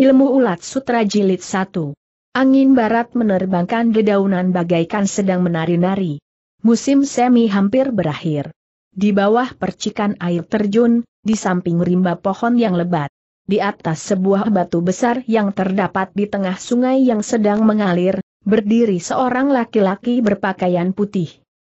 Ilmu Ulat Sutra Jilid 1 Angin barat menerbangkan dedaunan bagaikan sedang menari-nari. Musim semi hampir berakhir. Di bawah percikan air terjun, di samping rimba pohon yang lebat. Di atas sebuah batu besar yang terdapat di tengah sungai yang sedang mengalir, berdiri seorang laki-laki berpakaian putih.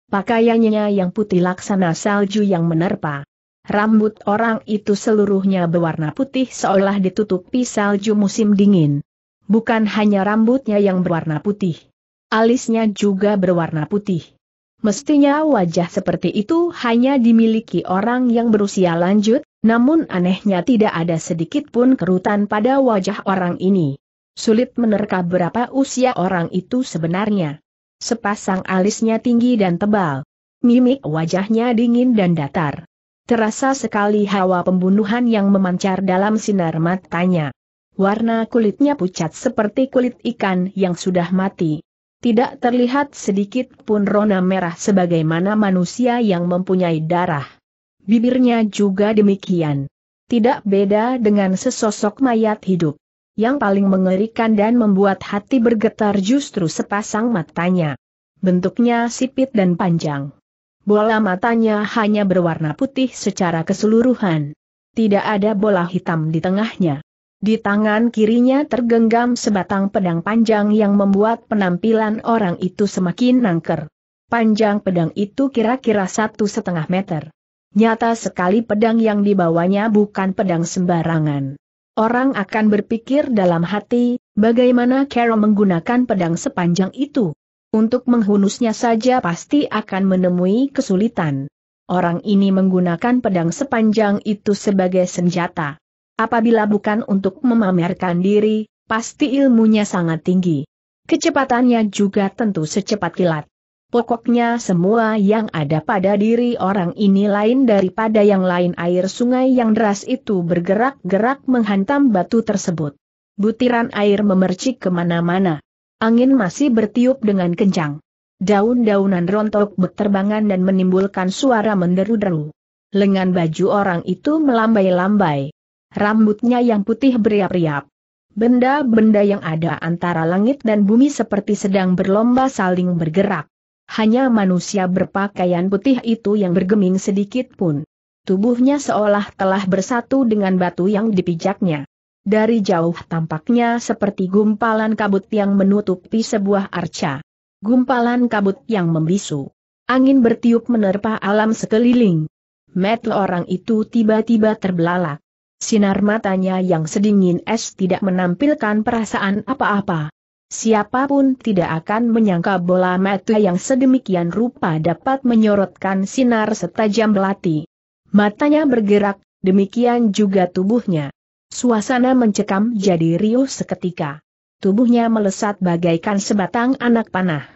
Pakaiannya yang putih laksana salju yang menerpa. Rambut orang itu seluruhnya berwarna putih seolah ditutupi salju musim dingin. Bukan hanya rambutnya yang berwarna putih. Alisnya juga berwarna putih. Mestinya wajah seperti itu hanya dimiliki orang yang berusia lanjut, namun anehnya tidak ada sedikit pun kerutan pada wajah orang ini. Sulit menerka berapa usia orang itu sebenarnya. Sepasang alisnya tinggi dan tebal. Mimik wajahnya dingin dan datar terasa sekali hawa pembunuhan yang memancar dalam sinar matanya. Warna kulitnya pucat seperti kulit ikan yang sudah mati. Tidak terlihat sedikit pun rona merah sebagaimana manusia yang mempunyai darah. Bibirnya juga demikian. Tidak beda dengan sesosok mayat hidup. Yang paling mengerikan dan membuat hati bergetar justru sepasang matanya. Bentuknya sipit dan panjang. Bola matanya hanya berwarna putih secara keseluruhan. Tidak ada bola hitam di tengahnya. Di tangan kirinya tergenggam sebatang pedang panjang yang membuat penampilan orang itu semakin nangker. Panjang pedang itu kira-kira satu setengah meter. Nyata sekali pedang yang dibawanya bukan pedang sembarangan. Orang akan berpikir dalam hati, bagaimana Carol menggunakan pedang sepanjang itu. Untuk menghunusnya saja pasti akan menemui kesulitan. Orang ini menggunakan pedang sepanjang itu sebagai senjata. Apabila bukan untuk memamerkan diri, pasti ilmunya sangat tinggi. Kecepatannya juga tentu secepat kilat. Pokoknya semua yang ada pada diri orang ini lain daripada yang lain air sungai yang deras itu bergerak-gerak menghantam batu tersebut. Butiran air memercik kemana-mana. Angin masih bertiup dengan kencang. Daun-daunan rontok berterbangan dan menimbulkan suara menderu-deru. Lengan baju orang itu melambai-lambai. Rambutnya yang putih beriap-riap. Benda-benda yang ada antara langit dan bumi seperti sedang berlomba saling bergerak. Hanya manusia berpakaian putih itu yang bergeming sedikit pun. Tubuhnya seolah telah bersatu dengan batu yang dipijaknya. Dari jauh tampaknya seperti gumpalan kabut yang menutupi sebuah arca. Gumpalan kabut yang membisu. Angin bertiup menerpa alam sekeliling. Metel orang itu tiba-tiba terbelalak. Sinar matanya yang sedingin es tidak menampilkan perasaan apa-apa. Siapapun tidak akan menyangka bola mata yang sedemikian rupa dapat menyorotkan sinar setajam belati. Matanya bergerak, demikian juga tubuhnya. Suasana mencekam jadi riuh seketika. Tubuhnya melesat bagaikan sebatang anak panah.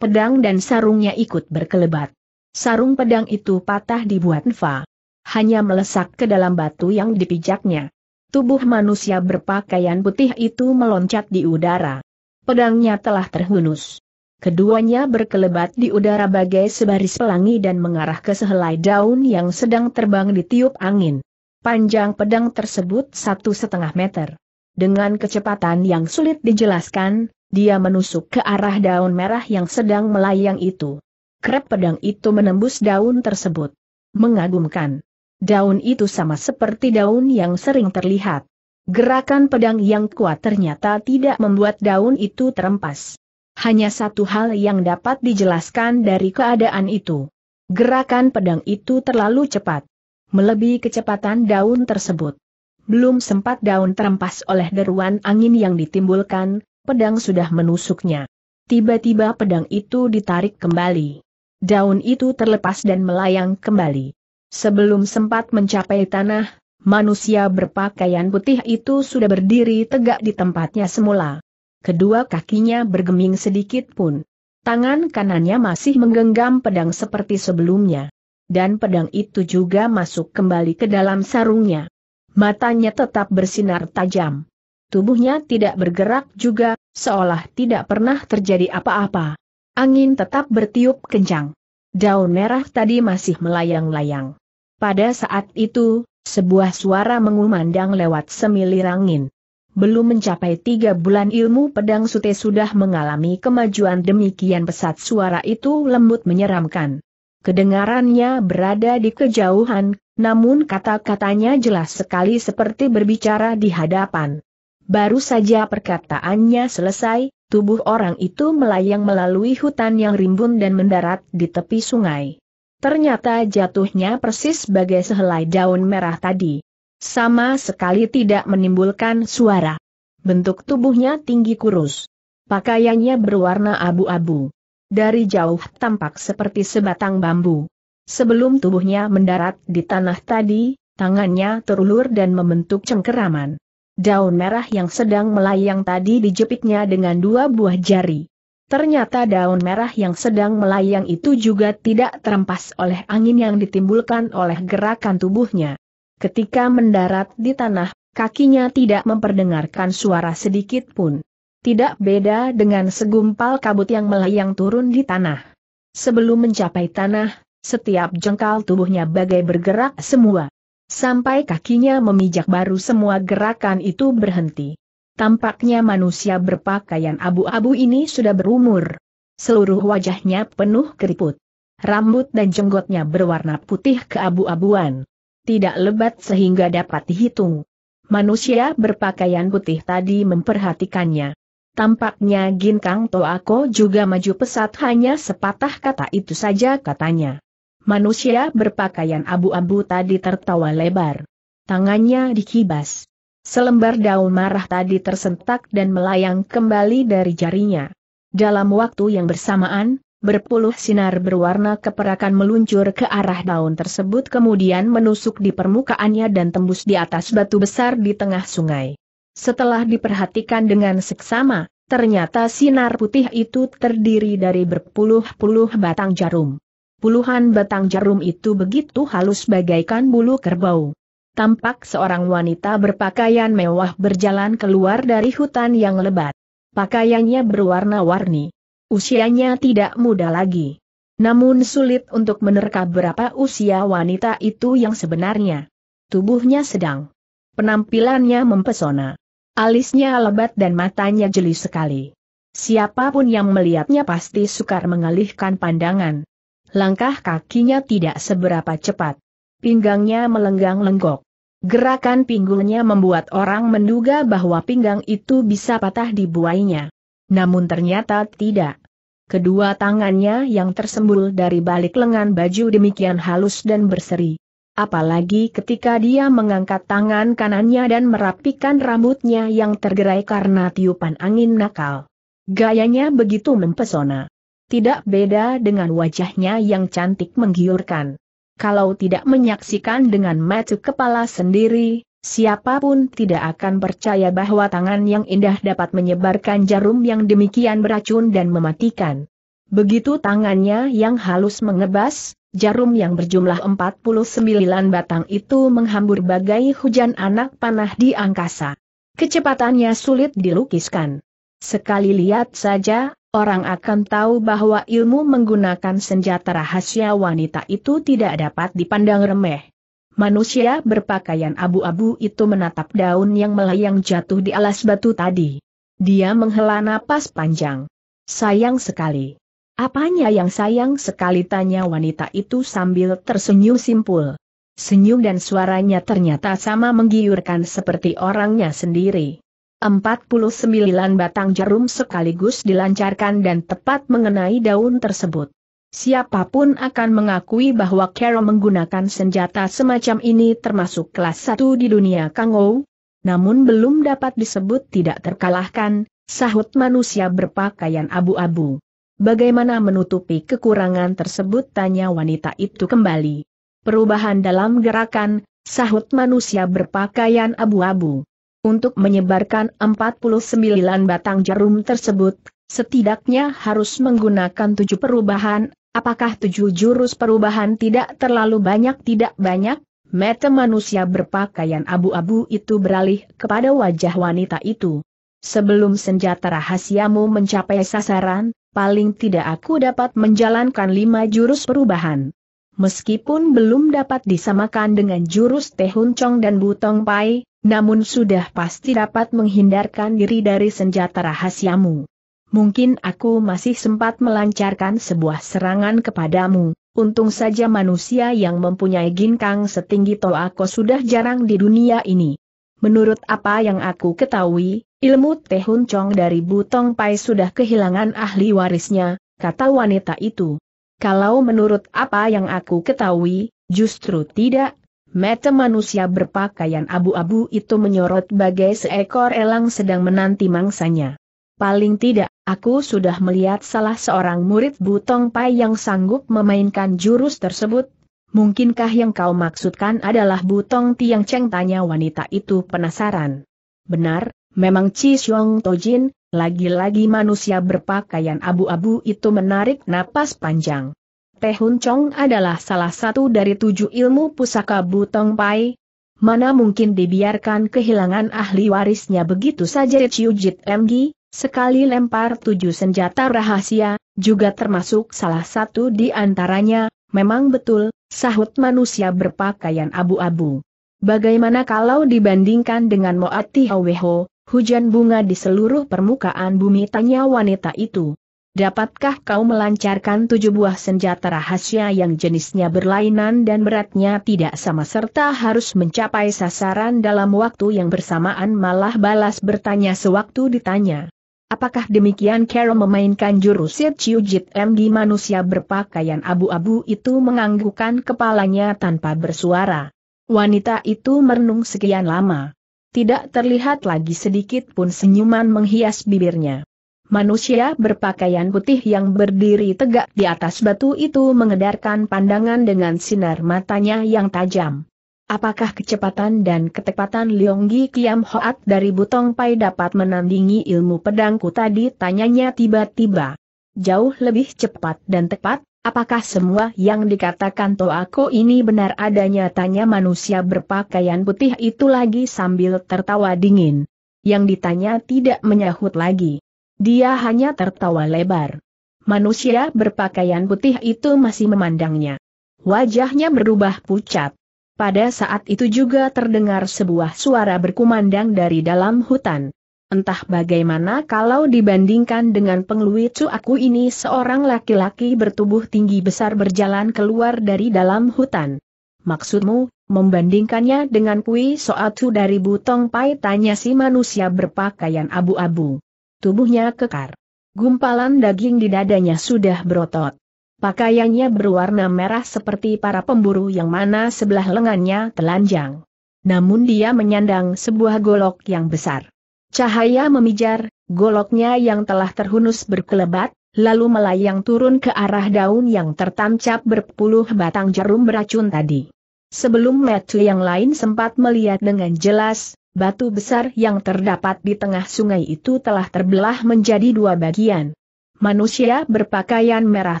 Pedang dan sarungnya ikut berkelebat. Sarung pedang itu patah dibuat Nfa. Hanya melesak ke dalam batu yang dipijaknya. Tubuh manusia berpakaian putih itu meloncat di udara. Pedangnya telah terhunus. Keduanya berkelebat di udara bagai sebaris pelangi dan mengarah ke sehelai daun yang sedang terbang di tiup angin. Panjang pedang tersebut satu setengah meter. Dengan kecepatan yang sulit dijelaskan, dia menusuk ke arah daun merah yang sedang melayang itu. Krep pedang itu menembus daun tersebut. Mengagumkan. Daun itu sama seperti daun yang sering terlihat. Gerakan pedang yang kuat ternyata tidak membuat daun itu terempas. Hanya satu hal yang dapat dijelaskan dari keadaan itu. Gerakan pedang itu terlalu cepat melebihi kecepatan daun tersebut. Belum sempat daun terempas oleh deruan angin yang ditimbulkan, pedang sudah menusuknya. Tiba-tiba pedang itu ditarik kembali. Daun itu terlepas dan melayang kembali. Sebelum sempat mencapai tanah, manusia berpakaian putih itu sudah berdiri tegak di tempatnya semula. Kedua kakinya bergeming sedikit pun. Tangan kanannya masih menggenggam pedang seperti sebelumnya dan pedang itu juga masuk kembali ke dalam sarungnya. Matanya tetap bersinar tajam. Tubuhnya tidak bergerak juga, seolah tidak pernah terjadi apa-apa. Angin tetap bertiup kencang. Daun merah tadi masih melayang-layang. Pada saat itu, sebuah suara mengumandang lewat semilir angin. Belum mencapai tiga bulan ilmu pedang sute sudah mengalami kemajuan demikian pesat suara itu lembut menyeramkan. Kedengarannya berada di kejauhan, namun kata-katanya jelas sekali seperti berbicara di hadapan. Baru saja perkataannya selesai, tubuh orang itu melayang melalui hutan yang rimbun dan mendarat di tepi sungai. Ternyata jatuhnya persis bagai sehelai daun merah tadi. Sama sekali tidak menimbulkan suara. Bentuk tubuhnya tinggi kurus. Pakaiannya berwarna abu-abu dari jauh tampak seperti sebatang bambu. Sebelum tubuhnya mendarat di tanah tadi, tangannya terulur dan membentuk cengkeraman. Daun merah yang sedang melayang tadi dijepitnya dengan dua buah jari. Ternyata daun merah yang sedang melayang itu juga tidak terempas oleh angin yang ditimbulkan oleh gerakan tubuhnya. Ketika mendarat di tanah, kakinya tidak memperdengarkan suara sedikit pun. Tidak beda dengan segumpal kabut yang melayang turun di tanah. Sebelum mencapai tanah, setiap jengkal tubuhnya bagai bergerak semua. Sampai kakinya memijak baru semua gerakan itu berhenti. Tampaknya manusia berpakaian abu-abu ini sudah berumur. Seluruh wajahnya penuh keriput. Rambut dan jenggotnya berwarna putih keabu-abuan. Tidak lebat sehingga dapat dihitung. Manusia berpakaian putih tadi memperhatikannya. Tampaknya Ginkang Toako juga maju pesat hanya sepatah kata itu saja katanya. Manusia berpakaian abu-abu tadi tertawa lebar. Tangannya dikibas. Selembar daun marah tadi tersentak dan melayang kembali dari jarinya. Dalam waktu yang bersamaan, berpuluh sinar berwarna keperakan meluncur ke arah daun tersebut kemudian menusuk di permukaannya dan tembus di atas batu besar di tengah sungai. Setelah diperhatikan dengan seksama, ternyata sinar putih itu terdiri dari berpuluh-puluh batang jarum. Puluhan batang jarum itu begitu halus bagaikan bulu kerbau. Tampak seorang wanita berpakaian mewah berjalan keluar dari hutan yang lebat. Pakaiannya berwarna-warni. Usianya tidak muda lagi. Namun sulit untuk menerka berapa usia wanita itu yang sebenarnya. Tubuhnya sedang. Penampilannya mempesona. Alisnya lebat dan matanya jeli sekali. Siapapun yang melihatnya pasti sukar mengalihkan pandangan. Langkah kakinya tidak seberapa cepat. Pinggangnya melenggang-lenggok. Gerakan pinggulnya membuat orang menduga bahwa pinggang itu bisa patah di buainya. Namun ternyata tidak. Kedua tangannya yang tersembul dari balik lengan baju demikian halus dan berseri. Apalagi ketika dia mengangkat tangan kanannya dan merapikan rambutnya yang tergerai karena tiupan angin nakal. Gayanya begitu mempesona. Tidak beda dengan wajahnya yang cantik menggiurkan. Kalau tidak menyaksikan dengan mata kepala sendiri, siapapun tidak akan percaya bahwa tangan yang indah dapat menyebarkan jarum yang demikian beracun dan mematikan. Begitu tangannya yang halus mengebas, Jarum yang berjumlah 49 batang itu menghambur bagai hujan anak panah di angkasa. Kecepatannya sulit dilukiskan. Sekali lihat saja, orang akan tahu bahwa ilmu menggunakan senjata rahasia wanita itu tidak dapat dipandang remeh. Manusia berpakaian abu-abu itu menatap daun yang melayang jatuh di alas batu tadi. Dia menghela napas panjang. Sayang sekali. Apanya yang sayang sekali tanya wanita itu sambil tersenyum simpul. Senyum dan suaranya ternyata sama menggiurkan seperti orangnya sendiri. 49 batang jarum sekaligus dilancarkan dan tepat mengenai daun tersebut. Siapapun akan mengakui bahwa Carol menggunakan senjata semacam ini termasuk kelas 1 di dunia Kangou. Namun belum dapat disebut tidak terkalahkan, sahut manusia berpakaian abu-abu. Bagaimana menutupi kekurangan tersebut tanya wanita itu kembali. Perubahan dalam gerakan, sahut manusia berpakaian abu-abu. Untuk menyebarkan 49 batang jarum tersebut, setidaknya harus menggunakan tujuh perubahan, apakah tujuh jurus perubahan tidak terlalu banyak tidak banyak? Mata manusia berpakaian abu-abu itu beralih kepada wajah wanita itu. Sebelum senjata rahasiamu mencapai sasaran, paling tidak aku dapat menjalankan lima jurus perubahan. Meskipun belum dapat disamakan dengan jurus Tehun Chong dan Butong Pai, namun sudah pasti dapat menghindarkan diri dari senjata rahasiamu. Mungkin aku masih sempat melancarkan sebuah serangan kepadamu, Untung saja manusia yang mempunyai ginkang setinggi toako sudah jarang di dunia ini. Menurut apa yang aku ketahui, Ilmu Teh Chong dari Butong Pai sudah kehilangan ahli warisnya, kata wanita itu. Kalau menurut apa yang aku ketahui, justru tidak. Mata manusia berpakaian abu-abu itu menyorot bagai seekor elang sedang menanti mangsanya. Paling tidak, aku sudah melihat salah seorang murid Butong Pai yang sanggup memainkan jurus tersebut, Mungkinkah yang kau maksudkan adalah Butong Tiang Cheng? Tanya wanita itu penasaran. Benar, Memang Chi Xiong Tojin, lagi-lagi manusia berpakaian abu-abu itu menarik napas panjang. Teh Hun Chong adalah salah satu dari tujuh ilmu pusaka Butong Pai. Mana mungkin dibiarkan kehilangan ahli warisnya begitu saja Chiu Jit Emgi, sekali lempar tujuh senjata rahasia, juga termasuk salah satu di antaranya, memang betul, sahut manusia berpakaian abu-abu. Bagaimana kalau dibandingkan dengan Moati Haweho, Hujan bunga di seluruh permukaan bumi tanya wanita itu. Dapatkah kau melancarkan tujuh buah senjata rahasia yang jenisnya berlainan dan beratnya tidak sama serta harus mencapai sasaran dalam waktu yang bersamaan malah balas bertanya sewaktu ditanya. Apakah demikian Carol memainkan jurus Chiu Jit MG manusia berpakaian abu-abu itu menganggukkan kepalanya tanpa bersuara. Wanita itu merenung sekian lama. Tidak terlihat lagi sedikit pun senyuman menghias bibirnya. Manusia berpakaian putih yang berdiri tegak di atas batu itu mengedarkan pandangan dengan sinar matanya yang tajam. Apakah kecepatan dan ketepatan Leonggi Kiam Hoat dari Butong Pai dapat menandingi ilmu pedangku tadi? Tanyanya tiba-tiba. Jauh lebih cepat dan tepat, Apakah semua yang dikatakan Toako ini benar adanya tanya manusia berpakaian putih itu lagi sambil tertawa dingin. Yang ditanya tidak menyahut lagi. Dia hanya tertawa lebar. Manusia berpakaian putih itu masih memandangnya. Wajahnya berubah pucat. Pada saat itu juga terdengar sebuah suara berkumandang dari dalam hutan. Entah bagaimana kalau dibandingkan dengan cu aku ini seorang laki-laki bertubuh tinggi besar berjalan keluar dari dalam hutan. Maksudmu, membandingkannya dengan kui soatu dari butong pai tanya si manusia berpakaian abu-abu. Tubuhnya kekar. Gumpalan daging di dadanya sudah berotot. Pakaiannya berwarna merah seperti para pemburu yang mana sebelah lengannya telanjang. Namun dia menyandang sebuah golok yang besar. Cahaya memijar, goloknya yang telah terhunus berkelebat, lalu melayang turun ke arah daun yang tertancap berpuluh batang jarum beracun tadi. Sebelum Metu yang lain sempat melihat dengan jelas, batu besar yang terdapat di tengah sungai itu telah terbelah menjadi dua bagian. Manusia berpakaian merah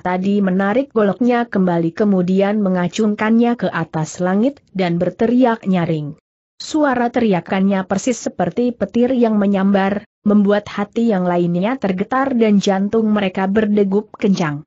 tadi menarik goloknya kembali kemudian mengacungkannya ke atas langit dan berteriak nyaring. Suara teriakannya persis seperti petir yang menyambar, membuat hati yang lainnya tergetar dan jantung mereka berdegup kencang.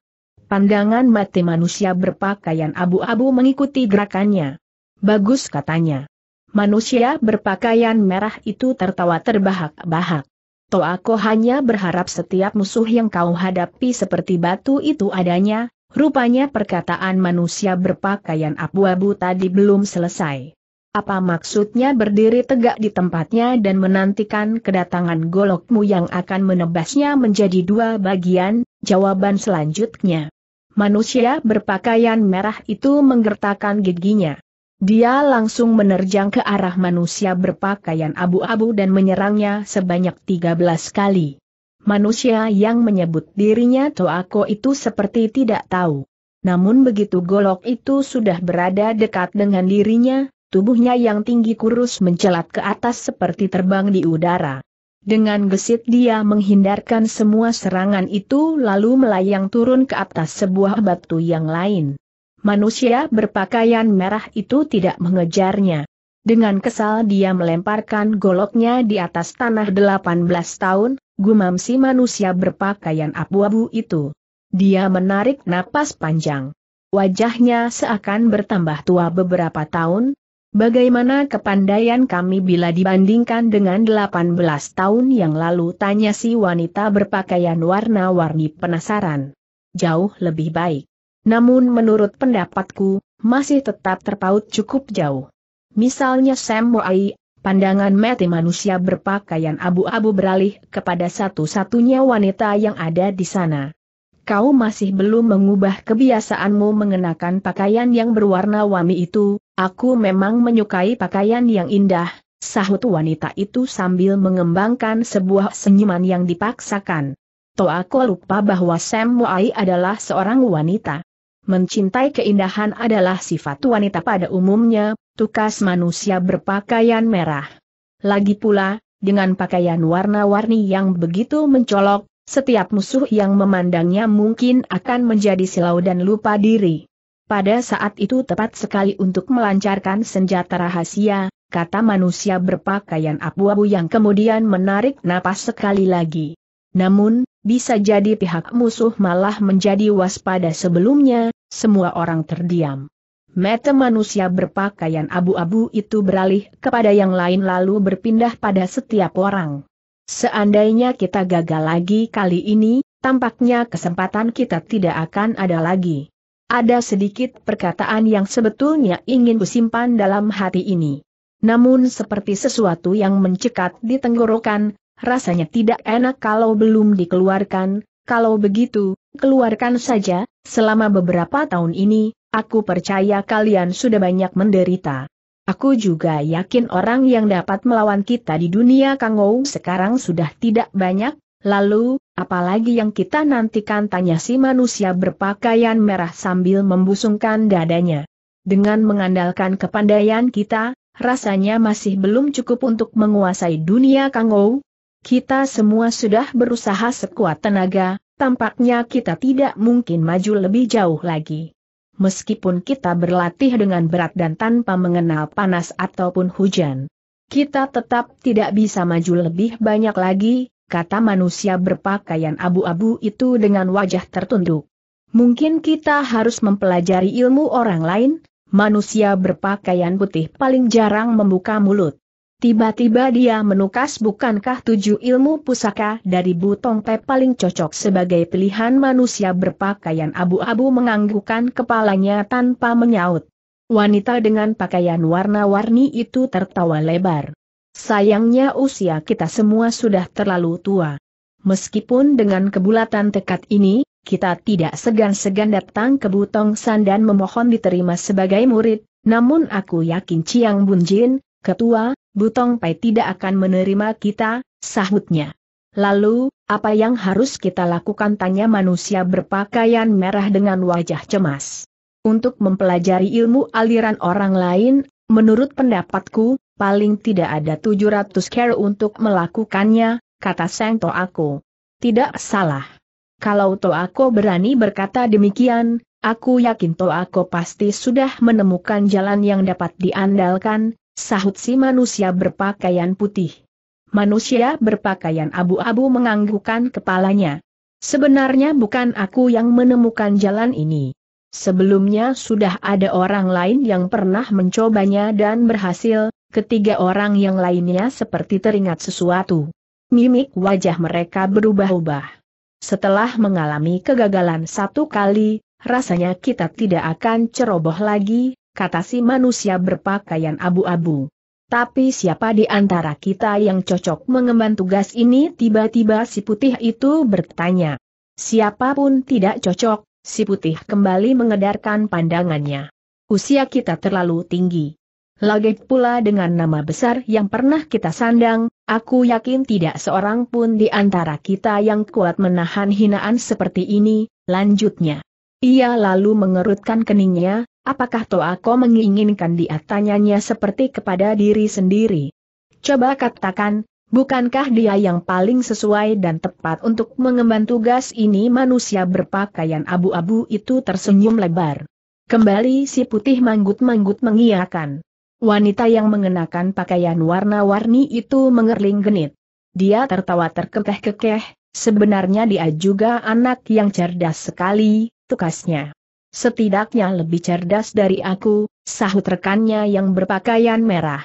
Pandangan mati manusia berpakaian abu-abu mengikuti gerakannya. Bagus katanya. Manusia berpakaian merah itu tertawa terbahak-bahak. Toako hanya berharap setiap musuh yang kau hadapi seperti batu itu adanya, rupanya perkataan manusia berpakaian abu-abu tadi belum selesai. Apa maksudnya berdiri tegak di tempatnya dan menantikan kedatangan golokmu yang akan menebasnya menjadi dua bagian? Jawaban selanjutnya. Manusia berpakaian merah itu menggertakkan giginya. Dia langsung menerjang ke arah manusia berpakaian abu-abu dan menyerangnya sebanyak 13 kali. Manusia yang menyebut dirinya Toako itu seperti tidak tahu. Namun begitu golok itu sudah berada dekat dengan dirinya, Tubuhnya yang tinggi kurus mencelat ke atas seperti terbang di udara. Dengan gesit dia menghindarkan semua serangan itu lalu melayang turun ke atas sebuah batu yang lain. Manusia berpakaian merah itu tidak mengejarnya. Dengan kesal dia melemparkan goloknya di atas tanah 18 tahun, gumam si manusia berpakaian abu-abu itu. Dia menarik napas panjang. Wajahnya seakan bertambah tua beberapa tahun, Bagaimana kepandaian kami bila dibandingkan dengan 18 tahun yang lalu tanya si wanita berpakaian warna-warni penasaran. Jauh lebih baik. Namun menurut pendapatku, masih tetap terpaut cukup jauh. Misalnya Sam Moai, pandangan mati manusia berpakaian abu-abu beralih kepada satu-satunya wanita yang ada di sana, kau masih belum mengubah kebiasaanmu mengenakan pakaian yang berwarna wami itu, aku memang menyukai pakaian yang indah, sahut wanita itu sambil mengembangkan sebuah senyuman yang dipaksakan. Toh aku lupa bahwa Sam Muai adalah seorang wanita. Mencintai keindahan adalah sifat wanita pada umumnya, tukas manusia berpakaian merah. Lagi pula, dengan pakaian warna-warni yang begitu mencolok, setiap musuh yang memandangnya mungkin akan menjadi silau dan lupa diri. Pada saat itu tepat sekali untuk melancarkan senjata rahasia, kata manusia berpakaian abu-abu yang kemudian menarik napas sekali lagi. Namun, bisa jadi pihak musuh malah menjadi waspada sebelumnya, semua orang terdiam. Mata manusia berpakaian abu-abu itu beralih kepada yang lain lalu berpindah pada setiap orang. Seandainya kita gagal lagi kali ini, tampaknya kesempatan kita tidak akan ada lagi. Ada sedikit perkataan yang sebetulnya ingin kusimpan dalam hati ini. Namun seperti sesuatu yang mencekat di tenggorokan, rasanya tidak enak kalau belum dikeluarkan, kalau begitu, keluarkan saja, selama beberapa tahun ini, aku percaya kalian sudah banyak menderita. Aku juga yakin orang yang dapat melawan kita di dunia Kangou sekarang sudah tidak banyak, lalu, apalagi yang kita nantikan tanya si manusia berpakaian merah sambil membusungkan dadanya. Dengan mengandalkan kepandaian kita, rasanya masih belum cukup untuk menguasai dunia Kangou. Kita semua sudah berusaha sekuat tenaga, tampaknya kita tidak mungkin maju lebih jauh lagi meskipun kita berlatih dengan berat dan tanpa mengenal panas ataupun hujan. Kita tetap tidak bisa maju lebih banyak lagi, kata manusia berpakaian abu-abu itu dengan wajah tertunduk. Mungkin kita harus mempelajari ilmu orang lain, manusia berpakaian putih paling jarang membuka mulut. Tiba-tiba dia menukas bukankah tujuh ilmu pusaka dari Butong Pe paling cocok sebagai pilihan manusia berpakaian abu-abu menganggukan kepalanya tanpa menyaut. Wanita dengan pakaian warna-warni itu tertawa lebar. Sayangnya usia kita semua sudah terlalu tua. Meskipun dengan kebulatan tekad ini, kita tidak segan-segan datang ke Butong sandan memohon diterima sebagai murid, namun aku yakin ciang Bunjin, Ketua, Butong Pai tidak akan menerima kita, sahutnya. Lalu, apa yang harus kita lakukan tanya manusia berpakaian merah dengan wajah cemas. Untuk mempelajari ilmu aliran orang lain, menurut pendapatku, paling tidak ada 700 care untuk melakukannya, kata Seng Toako. Tidak salah. Kalau Toako berani berkata demikian, aku yakin Toako pasti sudah menemukan jalan yang dapat diandalkan, Sahut si manusia berpakaian putih. Manusia berpakaian abu-abu menganggukkan kepalanya. Sebenarnya bukan aku yang menemukan jalan ini. Sebelumnya sudah ada orang lain yang pernah mencobanya dan berhasil, ketiga orang yang lainnya seperti teringat sesuatu. Mimik wajah mereka berubah-ubah. Setelah mengalami kegagalan satu kali, rasanya kita tidak akan ceroboh lagi, kata si manusia berpakaian abu-abu. Tapi siapa di antara kita yang cocok mengemban tugas ini? Tiba-tiba si putih itu bertanya. Siapapun tidak cocok, si putih kembali mengedarkan pandangannya. Usia kita terlalu tinggi. Lagi pula dengan nama besar yang pernah kita sandang, aku yakin tidak seorang pun di antara kita yang kuat menahan hinaan seperti ini, lanjutnya. Ia lalu mengerutkan keningnya, apakah Toako menginginkan dia tanyanya seperti kepada diri sendiri. Coba katakan, bukankah dia yang paling sesuai dan tepat untuk mengemban tugas ini manusia berpakaian abu-abu itu tersenyum lebar. Kembali si putih manggut-manggut mengiakan. Wanita yang mengenakan pakaian warna-warni itu mengerling genit. Dia tertawa terkekeh-kekeh, sebenarnya dia juga anak yang cerdas sekali, tukasnya. Setidaknya lebih cerdas dari aku, sahut rekannya yang berpakaian merah.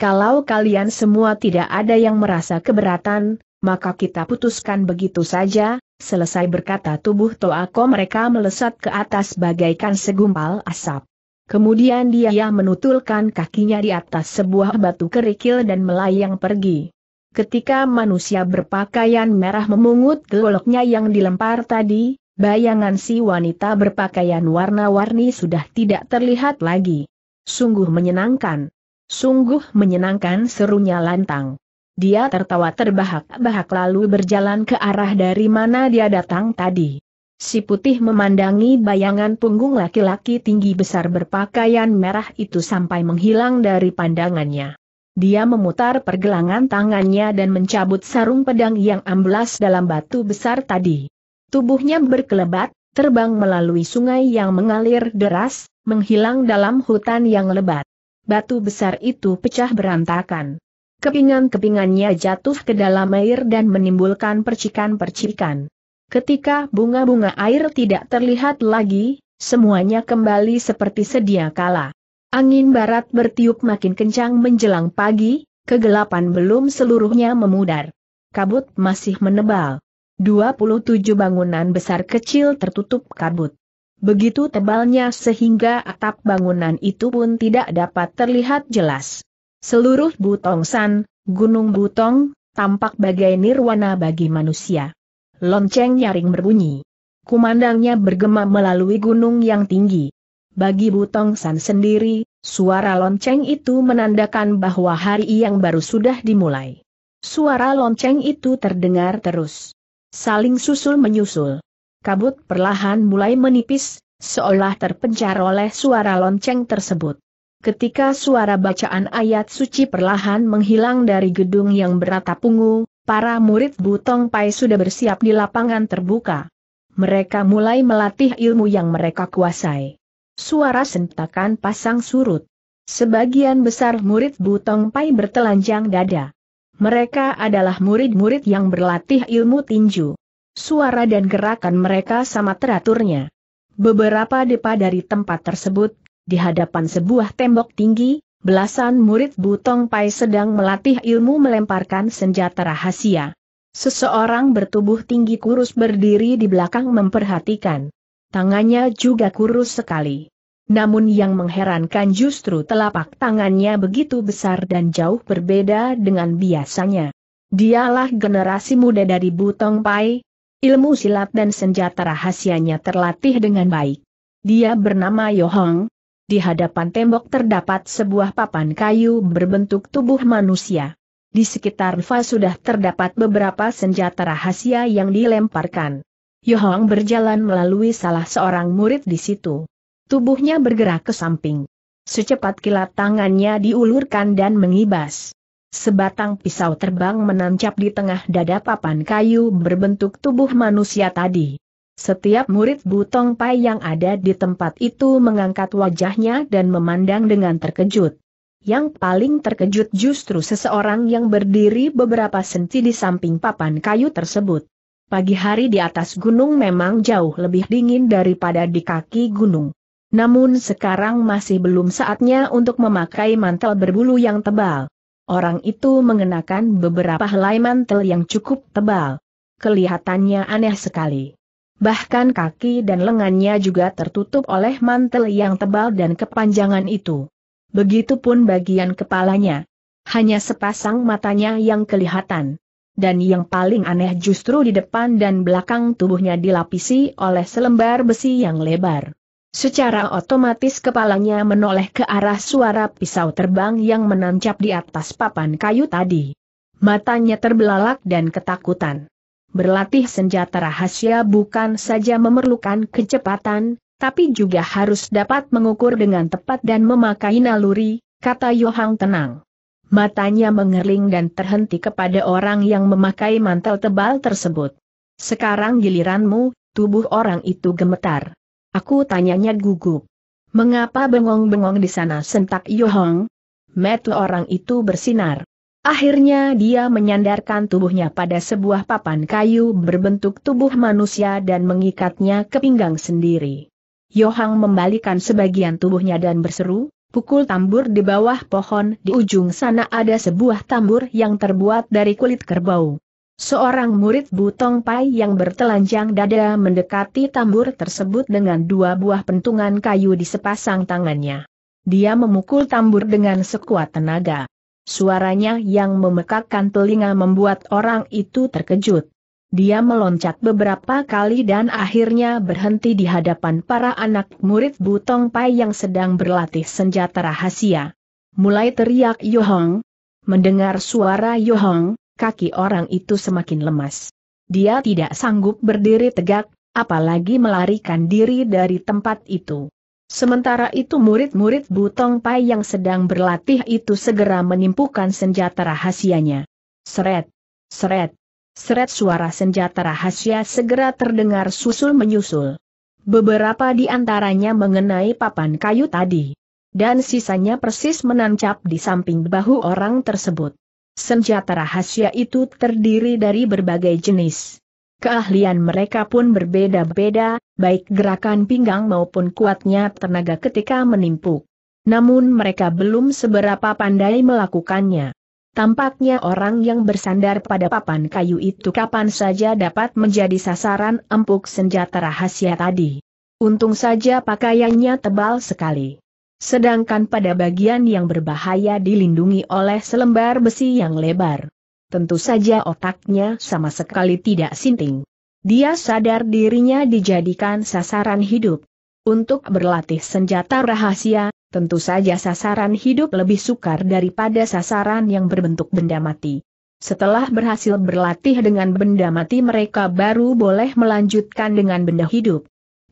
Kalau kalian semua tidak ada yang merasa keberatan, maka kita putuskan begitu saja, selesai berkata tubuh Toako mereka melesat ke atas bagaikan segumpal asap. Kemudian dia menutulkan kakinya di atas sebuah batu kerikil dan melayang pergi. Ketika manusia berpakaian merah memungut goloknya yang dilempar tadi, bayangan si wanita berpakaian warna-warni sudah tidak terlihat lagi. Sungguh menyenangkan. Sungguh menyenangkan serunya lantang. Dia tertawa terbahak-bahak lalu berjalan ke arah dari mana dia datang tadi. Si putih memandangi bayangan punggung laki-laki tinggi besar berpakaian merah itu sampai menghilang dari pandangannya. Dia memutar pergelangan tangannya dan mencabut sarung pedang yang amblas dalam batu besar tadi. Tubuhnya berkelebat, terbang melalui sungai yang mengalir deras, menghilang dalam hutan yang lebat. Batu besar itu pecah berantakan. Kepingan-kepingannya jatuh ke dalam air dan menimbulkan percikan-percikan. Ketika bunga-bunga air tidak terlihat lagi, semuanya kembali seperti sedia kala. Angin barat bertiup makin kencang menjelang pagi, kegelapan belum seluruhnya memudar. Kabut masih menebal. 27 bangunan besar kecil tertutup kabut. Begitu tebalnya sehingga atap bangunan itu pun tidak dapat terlihat jelas. Seluruh Butongsan, Gunung Butong, tampak bagai nirwana bagi manusia. Lonceng nyaring berbunyi. Kumandangnya bergema melalui gunung yang tinggi. Bagi butong san sendiri, suara lonceng itu menandakan bahwa hari yang baru sudah dimulai. Suara lonceng itu terdengar terus saling susul-menyusul. Kabut perlahan mulai menipis, seolah terpencar oleh suara lonceng tersebut. Ketika suara bacaan ayat suci perlahan menghilang dari gedung yang beratap ungu, para murid Butong Pai sudah bersiap di lapangan terbuka. Mereka mulai melatih ilmu yang mereka kuasai. Suara sentakan pasang surut. Sebagian besar murid Butong Pai bertelanjang dada. Mereka adalah murid-murid yang berlatih ilmu tinju. Suara dan gerakan mereka sama teraturnya. Beberapa depa dari tempat tersebut, di hadapan sebuah tembok tinggi, belasan murid Butong Pai sedang melatih ilmu melemparkan senjata rahasia. Seseorang bertubuh tinggi kurus berdiri di belakang memperhatikan. Tangannya juga kurus sekali. Namun yang mengherankan justru telapak tangannya begitu besar dan jauh berbeda dengan biasanya. Dialah generasi muda dari Butong Pai, ilmu silat dan senjata rahasianya terlatih dengan baik. Dia bernama Yohong. Di hadapan tembok terdapat sebuah papan kayu berbentuk tubuh manusia. Di sekitar Fa sudah terdapat beberapa senjata rahasia yang dilemparkan. Yohong berjalan melalui salah seorang murid di situ. Tubuhnya bergerak ke samping. Secepat kilat tangannya diulurkan dan mengibas. Sebatang pisau terbang menancap di tengah dada papan kayu berbentuk tubuh manusia tadi. Setiap murid Butong Pai yang ada di tempat itu mengangkat wajahnya dan memandang dengan terkejut. Yang paling terkejut justru seseorang yang berdiri beberapa senti di samping papan kayu tersebut. Pagi hari di atas gunung memang jauh lebih dingin daripada di kaki gunung. Namun sekarang masih belum saatnya untuk memakai mantel berbulu yang tebal. Orang itu mengenakan beberapa helai mantel yang cukup tebal. Kelihatannya aneh sekali. Bahkan kaki dan lengannya juga tertutup oleh mantel yang tebal dan kepanjangan itu. Begitupun bagian kepalanya. Hanya sepasang matanya yang kelihatan. Dan yang paling aneh justru di depan dan belakang tubuhnya dilapisi oleh selembar besi yang lebar. Secara otomatis kepalanya menoleh ke arah suara pisau terbang yang menancap di atas papan kayu tadi. Matanya terbelalak dan ketakutan. Berlatih senjata rahasia bukan saja memerlukan kecepatan, tapi juga harus dapat mengukur dengan tepat dan memakai naluri, kata Yohang tenang. Matanya mengerling dan terhenti kepada orang yang memakai mantel tebal tersebut. Sekarang giliranmu, tubuh orang itu gemetar. Aku tanyanya gugup. Mengapa bengong-bengong di sana sentak Yohong? Metu orang itu bersinar. Akhirnya dia menyandarkan tubuhnya pada sebuah papan kayu berbentuk tubuh manusia dan mengikatnya ke pinggang sendiri. Yohang membalikan sebagian tubuhnya dan berseru, pukul tambur di bawah pohon di ujung sana ada sebuah tambur yang terbuat dari kulit kerbau. Seorang murid Butong Pai yang bertelanjang dada mendekati tambur tersebut dengan dua buah pentungan kayu di sepasang tangannya. Dia memukul tambur dengan sekuat tenaga. Suaranya yang memekakkan telinga membuat orang itu terkejut. Dia meloncat beberapa kali dan akhirnya berhenti di hadapan para anak murid Butong Pai yang sedang berlatih senjata rahasia. Mulai teriak Yohong. Mendengar suara Yohong, kaki orang itu semakin lemas. Dia tidak sanggup berdiri tegak, apalagi melarikan diri dari tempat itu. Sementara itu murid-murid Butong Pai yang sedang berlatih itu segera menimpukan senjata rahasianya. Seret, seret, seret suara senjata rahasia segera terdengar susul-menyusul. Beberapa di antaranya mengenai papan kayu tadi. Dan sisanya persis menancap di samping bahu orang tersebut. Senjata rahasia itu terdiri dari berbagai jenis. Keahlian mereka pun berbeda-beda, baik gerakan pinggang maupun kuatnya tenaga ketika menimpu. Namun mereka belum seberapa pandai melakukannya. Tampaknya orang yang bersandar pada papan kayu itu kapan saja dapat menjadi sasaran empuk senjata rahasia tadi. Untung saja pakaiannya tebal sekali. Sedangkan pada bagian yang berbahaya dilindungi oleh selembar besi yang lebar. Tentu saja otaknya sama sekali tidak sinting. Dia sadar dirinya dijadikan sasaran hidup. Untuk berlatih senjata rahasia, tentu saja sasaran hidup lebih sukar daripada sasaran yang berbentuk benda mati. Setelah berhasil berlatih dengan benda mati mereka baru boleh melanjutkan dengan benda hidup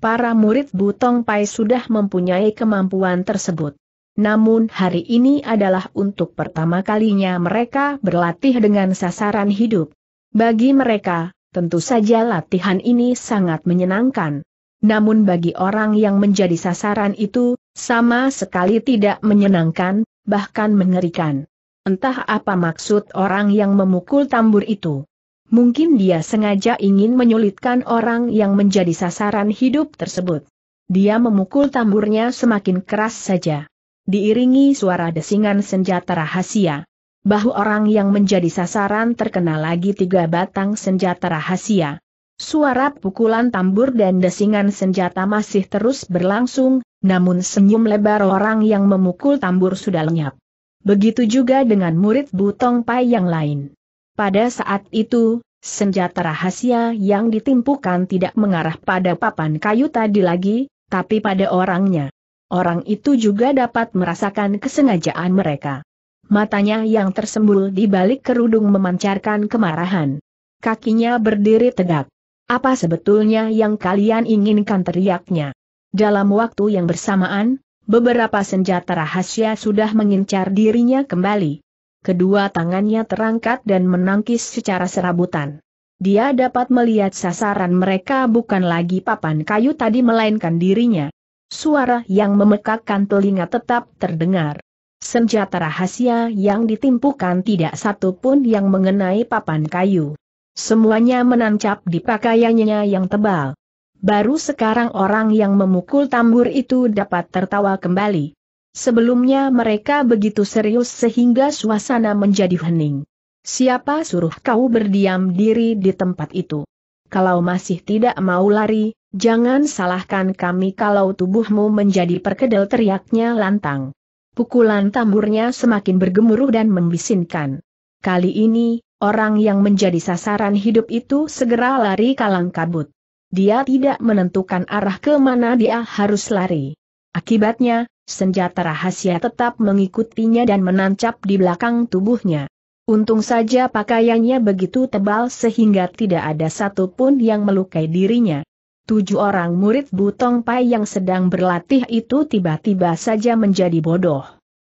para murid Butong Pai sudah mempunyai kemampuan tersebut. Namun hari ini adalah untuk pertama kalinya mereka berlatih dengan sasaran hidup. Bagi mereka, tentu saja latihan ini sangat menyenangkan. Namun bagi orang yang menjadi sasaran itu, sama sekali tidak menyenangkan, bahkan mengerikan. Entah apa maksud orang yang memukul tambur itu. Mungkin dia sengaja ingin menyulitkan orang yang menjadi sasaran hidup tersebut. Dia memukul tamburnya semakin keras saja. Diiringi suara desingan senjata rahasia. Bahu orang yang menjadi sasaran terkena lagi tiga batang senjata rahasia. Suara pukulan tambur dan desingan senjata masih terus berlangsung, namun senyum lebar orang yang memukul tambur sudah lenyap. Begitu juga dengan murid Butong Pai yang lain. Pada saat itu, senjata rahasia yang ditimpukan tidak mengarah pada papan kayu tadi lagi, tapi pada orangnya. Orang itu juga dapat merasakan kesengajaan mereka. Matanya yang tersembul di balik kerudung memancarkan kemarahan. Kakinya berdiri tegak. Apa sebetulnya yang kalian inginkan teriaknya? Dalam waktu yang bersamaan, beberapa senjata rahasia sudah mengincar dirinya kembali kedua tangannya terangkat dan menangkis secara serabutan. Dia dapat melihat sasaran mereka bukan lagi papan kayu tadi melainkan dirinya. Suara yang memekakkan telinga tetap terdengar. Senjata rahasia yang ditimpukan tidak satu pun yang mengenai papan kayu. Semuanya menancap di pakaiannya yang tebal. Baru sekarang orang yang memukul tambur itu dapat tertawa kembali. Sebelumnya mereka begitu serius sehingga suasana menjadi hening. Siapa suruh kau berdiam diri di tempat itu? Kalau masih tidak mau lari, jangan salahkan kami kalau tubuhmu menjadi perkedel teriaknya lantang. Pukulan tamburnya semakin bergemuruh dan membisinkan. Kali ini, orang yang menjadi sasaran hidup itu segera lari kalang kabut. Dia tidak menentukan arah ke mana dia harus lari. Akibatnya, senjata rahasia tetap mengikutinya dan menancap di belakang tubuhnya. Untung saja pakaiannya begitu tebal sehingga tidak ada satupun yang melukai dirinya. Tujuh orang murid Butong Pai yang sedang berlatih itu tiba-tiba saja menjadi bodoh.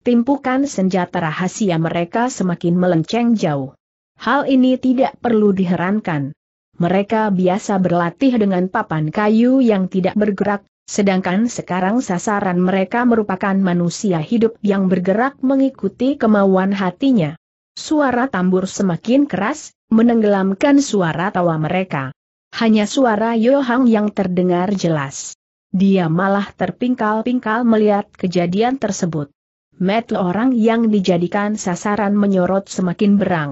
Timpukan senjata rahasia mereka semakin melenceng jauh. Hal ini tidak perlu diherankan. Mereka biasa berlatih dengan papan kayu yang tidak bergerak, Sedangkan sekarang sasaran mereka merupakan manusia hidup yang bergerak mengikuti kemauan hatinya. Suara tambur semakin keras, menenggelamkan suara tawa mereka. Hanya suara Yohang yang terdengar jelas. Dia malah terpingkal-pingkal melihat kejadian tersebut. Met orang yang dijadikan sasaran menyorot semakin berang.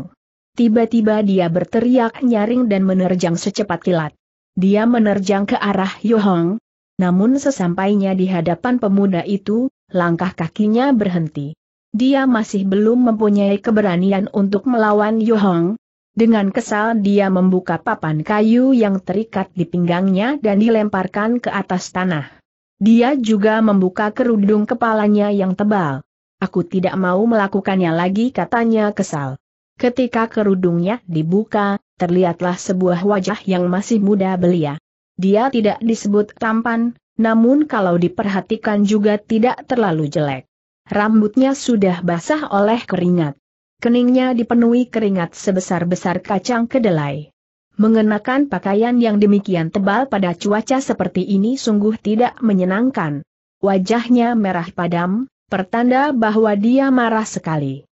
Tiba-tiba dia berteriak nyaring dan menerjang secepat kilat. Dia menerjang ke arah Yohong, namun sesampainya di hadapan pemuda itu, langkah kakinya berhenti. Dia masih belum mempunyai keberanian untuk melawan Yohong. Dengan kesal dia membuka papan kayu yang terikat di pinggangnya dan dilemparkan ke atas tanah. Dia juga membuka kerudung kepalanya yang tebal. Aku tidak mau melakukannya lagi katanya kesal. Ketika kerudungnya dibuka, terlihatlah sebuah wajah yang masih muda belia. Dia tidak disebut tampan, namun kalau diperhatikan juga tidak terlalu jelek. Rambutnya sudah basah oleh keringat. Keningnya dipenuhi keringat sebesar-besar kacang kedelai. Mengenakan pakaian yang demikian tebal pada cuaca seperti ini sungguh tidak menyenangkan. Wajahnya merah padam, pertanda bahwa dia marah sekali.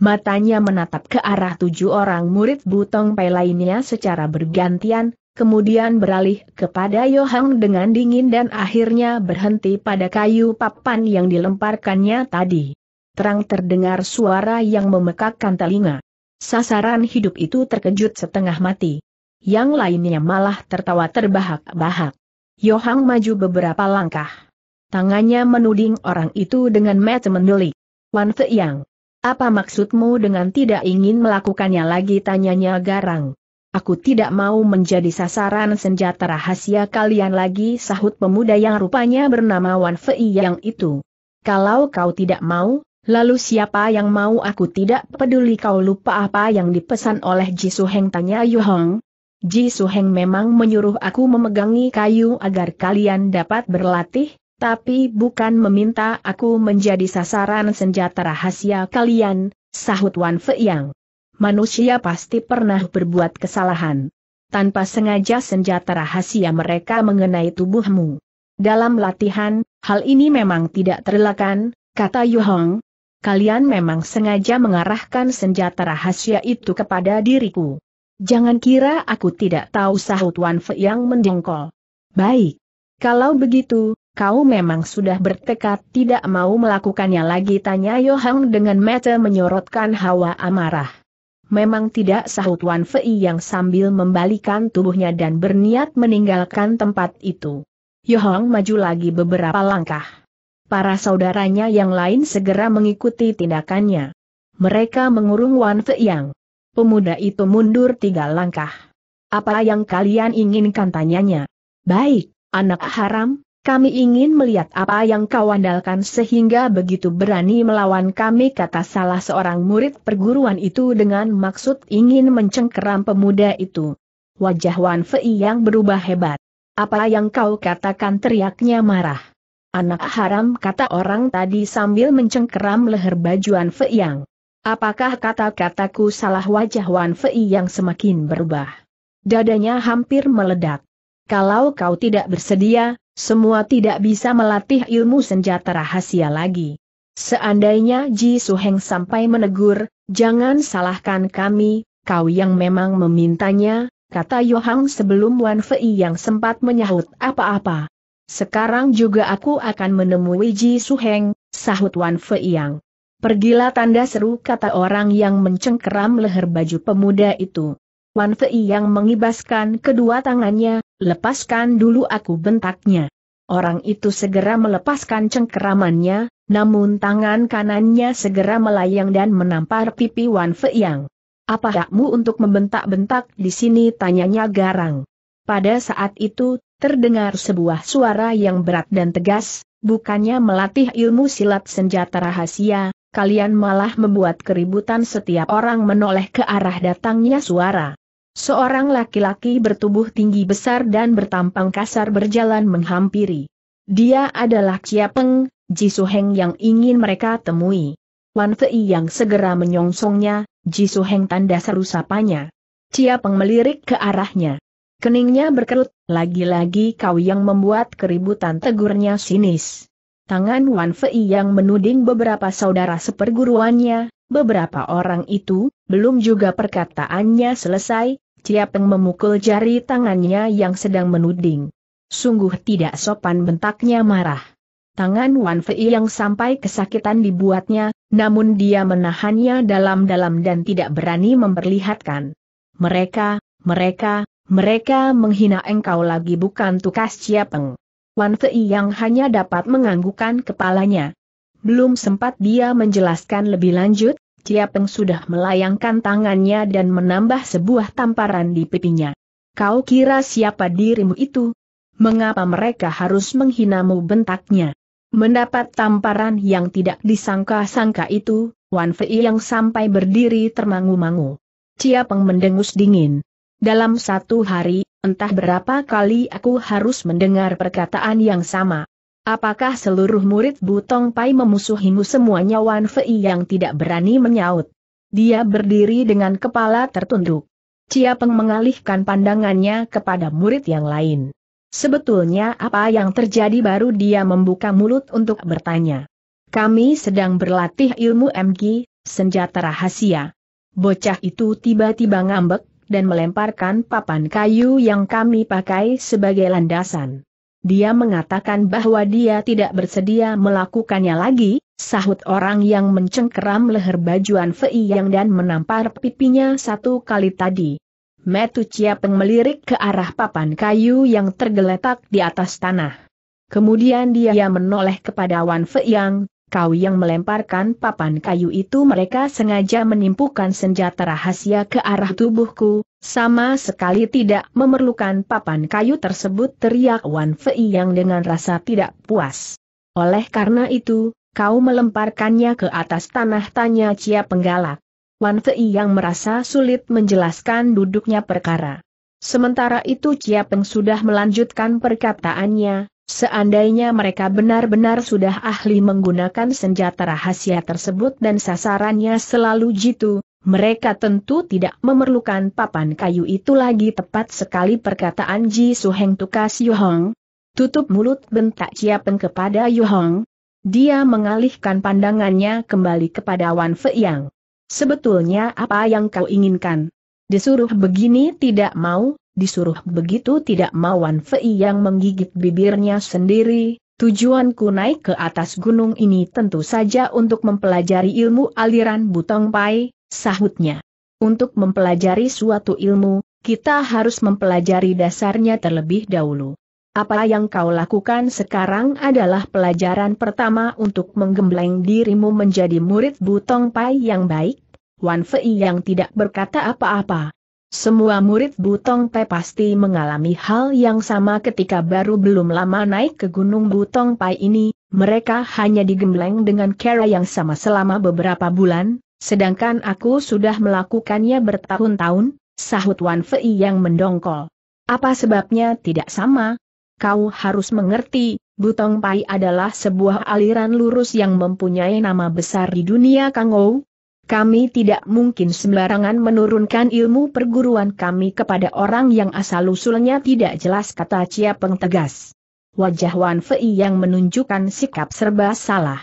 Matanya menatap ke arah tujuh orang murid Butong Pai lainnya secara bergantian, kemudian beralih kepada Yohang dengan dingin dan akhirnya berhenti pada kayu papan yang dilemparkannya tadi. Terang terdengar suara yang memekakkan telinga. Sasaran hidup itu terkejut setengah mati. Yang lainnya malah tertawa terbahak-bahak. Yohang maju beberapa langkah. Tangannya menuding orang itu dengan mata mendelik. Wan Yang. Apa maksudmu dengan tidak ingin melakukannya lagi tanyanya garang. Aku tidak mau menjadi sasaran senjata rahasia kalian lagi sahut pemuda yang rupanya bernama Wan Fei yang itu. Kalau kau tidak mau, lalu siapa yang mau aku tidak peduli kau lupa apa yang dipesan oleh Ji Su Heng tanya Yu Hong. Ji Su Heng memang menyuruh aku memegangi kayu agar kalian dapat berlatih, tapi bukan meminta aku menjadi sasaran senjata rahasia kalian, sahut Wan Fei yang manusia pasti pernah berbuat kesalahan. Tanpa sengaja senjata rahasia mereka mengenai tubuhmu. Dalam latihan, hal ini memang tidak terelakkan, kata Yuhong. Kalian memang sengaja mengarahkan senjata rahasia itu kepada diriku. Jangan kira aku tidak tahu sahut Wan Fe yang mendengkol. Baik. Kalau begitu, kau memang sudah bertekad tidak mau melakukannya lagi tanya Yohang dengan mata menyorotkan hawa amarah. Memang tidak sahut Wan Fei yang sambil membalikan tubuhnya dan berniat meninggalkan tempat itu. Yohong maju lagi beberapa langkah. Para saudaranya yang lain segera mengikuti tindakannya. Mereka mengurung Wan Fei yang. Pemuda itu mundur tiga langkah. Apa yang kalian inginkan tanyanya? Baik, anak haram, kami ingin melihat apa yang kau andalkan sehingga begitu berani melawan kami kata salah seorang murid perguruan itu dengan maksud ingin mencengkeram pemuda itu. Wajah Wan Fei yang berubah hebat. Apa yang kau katakan teriaknya marah. Anak haram kata orang tadi sambil mencengkeram leher baju Wan Fei yang. Apakah kata-kataku salah wajah Wan Fei yang semakin berubah? Dadanya hampir meledak. Kalau kau tidak bersedia, semua tidak bisa melatih ilmu senjata rahasia lagi. Seandainya Ji Suheng sampai menegur, jangan salahkan kami, kau yang memang memintanya, kata Yohang sebelum Wan Fei yang sempat menyahut apa-apa. Sekarang juga aku akan menemui Ji Suheng, sahut Wan Fei yang. Pergilah tanda seru kata orang yang mencengkeram leher baju pemuda itu. Wan Fei yang mengibaskan kedua tangannya, lepaskan dulu aku bentaknya. Orang itu segera melepaskan cengkeramannya, namun tangan kanannya segera melayang dan menampar pipi Wan Fei yang. Apa hakmu untuk membentak-bentak di sini tanyanya garang. Pada saat itu, terdengar sebuah suara yang berat dan tegas, bukannya melatih ilmu silat senjata rahasia, kalian malah membuat keributan setiap orang menoleh ke arah datangnya suara. Seorang laki-laki bertubuh tinggi besar dan bertampang kasar berjalan menghampiri. Dia adalah Chia Peng, Heng yang ingin mereka temui. Wan Fei yang segera menyongsongnya, Jisuheng Heng tanda seru sapanya. Chia Peng melirik ke arahnya. Keningnya berkerut, lagi-lagi kau yang membuat keributan tegurnya sinis. Tangan Wan Fei yang menuding beberapa saudara seperguruannya, beberapa orang itu, belum juga perkataannya selesai, Ciapeng memukul jari tangannya yang sedang menuding. Sungguh tidak sopan bentaknya marah. Tangan Wan Fei yang sampai kesakitan dibuatnya, namun dia menahannya dalam-dalam dan tidak berani memperlihatkan. Mereka, mereka, mereka menghina engkau lagi bukan tukas Ciapeng. Wan Fei yang hanya dapat menganggukkan kepalanya. Belum sempat dia menjelaskan lebih lanjut, Chia Peng sudah melayangkan tangannya dan menambah sebuah tamparan di pipinya. Kau kira siapa dirimu itu? Mengapa mereka harus menghinamu bentaknya? Mendapat tamparan yang tidak disangka-sangka itu, Wan Fei yang sampai berdiri termangu-mangu. Chia Peng mendengus dingin. Dalam satu hari, entah berapa kali aku harus mendengar perkataan yang sama. Apakah seluruh murid Butong Pai memusuhimu semuanya Wan Fei yang tidak berani menyaut? Dia berdiri dengan kepala tertunduk. Cia Peng mengalihkan pandangannya kepada murid yang lain. Sebetulnya apa yang terjadi baru dia membuka mulut untuk bertanya. Kami sedang berlatih ilmu MG, senjata rahasia. Bocah itu tiba-tiba ngambek, dan melemparkan papan kayu yang kami pakai sebagai landasan. Dia mengatakan bahwa dia tidak bersedia melakukannya lagi, sahut orang yang mencengkeram leher bajuan Fei Yang dan menampar pipinya satu kali tadi. Metu Chiapeng melirik ke arah papan kayu yang tergeletak di atas tanah. Kemudian dia menoleh kepada Wan Fei Yang, kau yang melemparkan papan kayu itu mereka sengaja menimpukan senjata rahasia ke arah tubuhku, sama sekali tidak memerlukan papan kayu tersebut teriak Wan Fei yang dengan rasa tidak puas. Oleh karena itu, kau melemparkannya ke atas tanah tanya Cia Penggalak. Wan Fei yang merasa sulit menjelaskan duduknya perkara. Sementara itu Cia Peng sudah melanjutkan perkataannya, Seandainya mereka benar-benar sudah ahli menggunakan senjata rahasia tersebut dan sasarannya selalu jitu, mereka tentu tidak memerlukan papan kayu itu lagi tepat sekali perkataan Ji Suheng Tukas Yuhong. Tutup mulut bentak Chia Peng kepada Yuhong. Dia mengalihkan pandangannya kembali kepada Wan Feiyang. Sebetulnya apa yang kau inginkan? Disuruh begini tidak mau, disuruh begitu tidak mawan Fei yang menggigit bibirnya sendiri, tujuanku naik ke atas gunung ini tentu saja untuk mempelajari ilmu aliran Butong Pai, sahutnya. Untuk mempelajari suatu ilmu, kita harus mempelajari dasarnya terlebih dahulu. Apa yang kau lakukan sekarang adalah pelajaran pertama untuk menggembleng dirimu menjadi murid Butong Pai yang baik, Wan Fei yang tidak berkata apa-apa. Semua murid Butong Pai pasti mengalami hal yang sama ketika baru belum lama naik ke Gunung Butong Pai ini, mereka hanya digembleng dengan cara yang sama selama beberapa bulan, sedangkan aku sudah melakukannya bertahun-tahun, sahut Wan Fei yang mendongkol. Apa sebabnya tidak sama? Kau harus mengerti, Butong Pai adalah sebuah aliran lurus yang mempunyai nama besar di dunia Kangou, kami tidak mungkin sembarangan menurunkan ilmu perguruan kami kepada orang yang asal-usulnya tidak jelas kata Cia Peng tegas. Wajah Wan Fei yang menunjukkan sikap serba salah.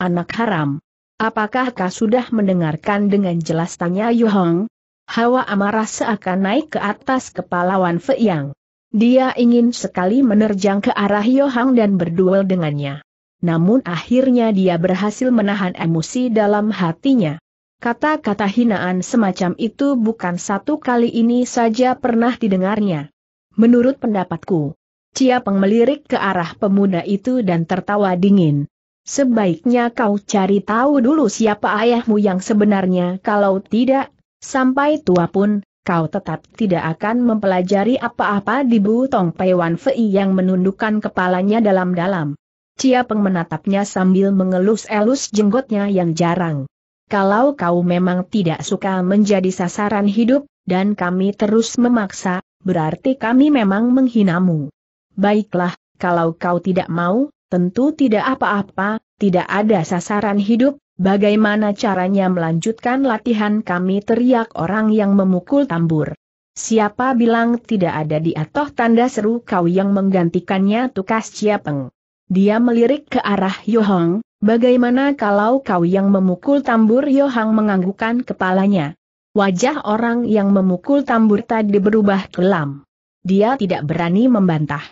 Anak haram. Apakah kau sudah mendengarkan dengan jelas tanya Yuhong? Hawa amarah seakan naik ke atas kepala Wan Fei yang. Dia ingin sekali menerjang ke arah Yohang dan berduel dengannya. Namun akhirnya dia berhasil menahan emosi dalam hatinya. Kata-kata hinaan semacam itu bukan satu kali ini saja pernah didengarnya. Menurut pendapatku, Peng melirik ke arah pemuda itu dan tertawa dingin. Sebaiknya kau cari tahu dulu siapa ayahmu yang sebenarnya kalau tidak, sampai tua pun, kau tetap tidak akan mempelajari apa-apa di butong Pewan Fei yang menundukkan kepalanya dalam-dalam. Cia peng menatapnya sambil mengelus-elus jenggotnya yang jarang kalau kau memang tidak suka menjadi sasaran hidup, dan kami terus memaksa, berarti kami memang menghinamu. Baiklah, kalau kau tidak mau, tentu tidak apa-apa, tidak ada sasaran hidup, bagaimana caranya melanjutkan latihan kami teriak orang yang memukul tambur. Siapa bilang tidak ada di atoh tanda seru kau yang menggantikannya tukas Ciapeng. Dia melirik ke arah Yohong, Bagaimana kalau kau yang memukul tambur Yohang menganggukkan kepalanya? Wajah orang yang memukul tambur tadi berubah kelam. Dia tidak berani membantah.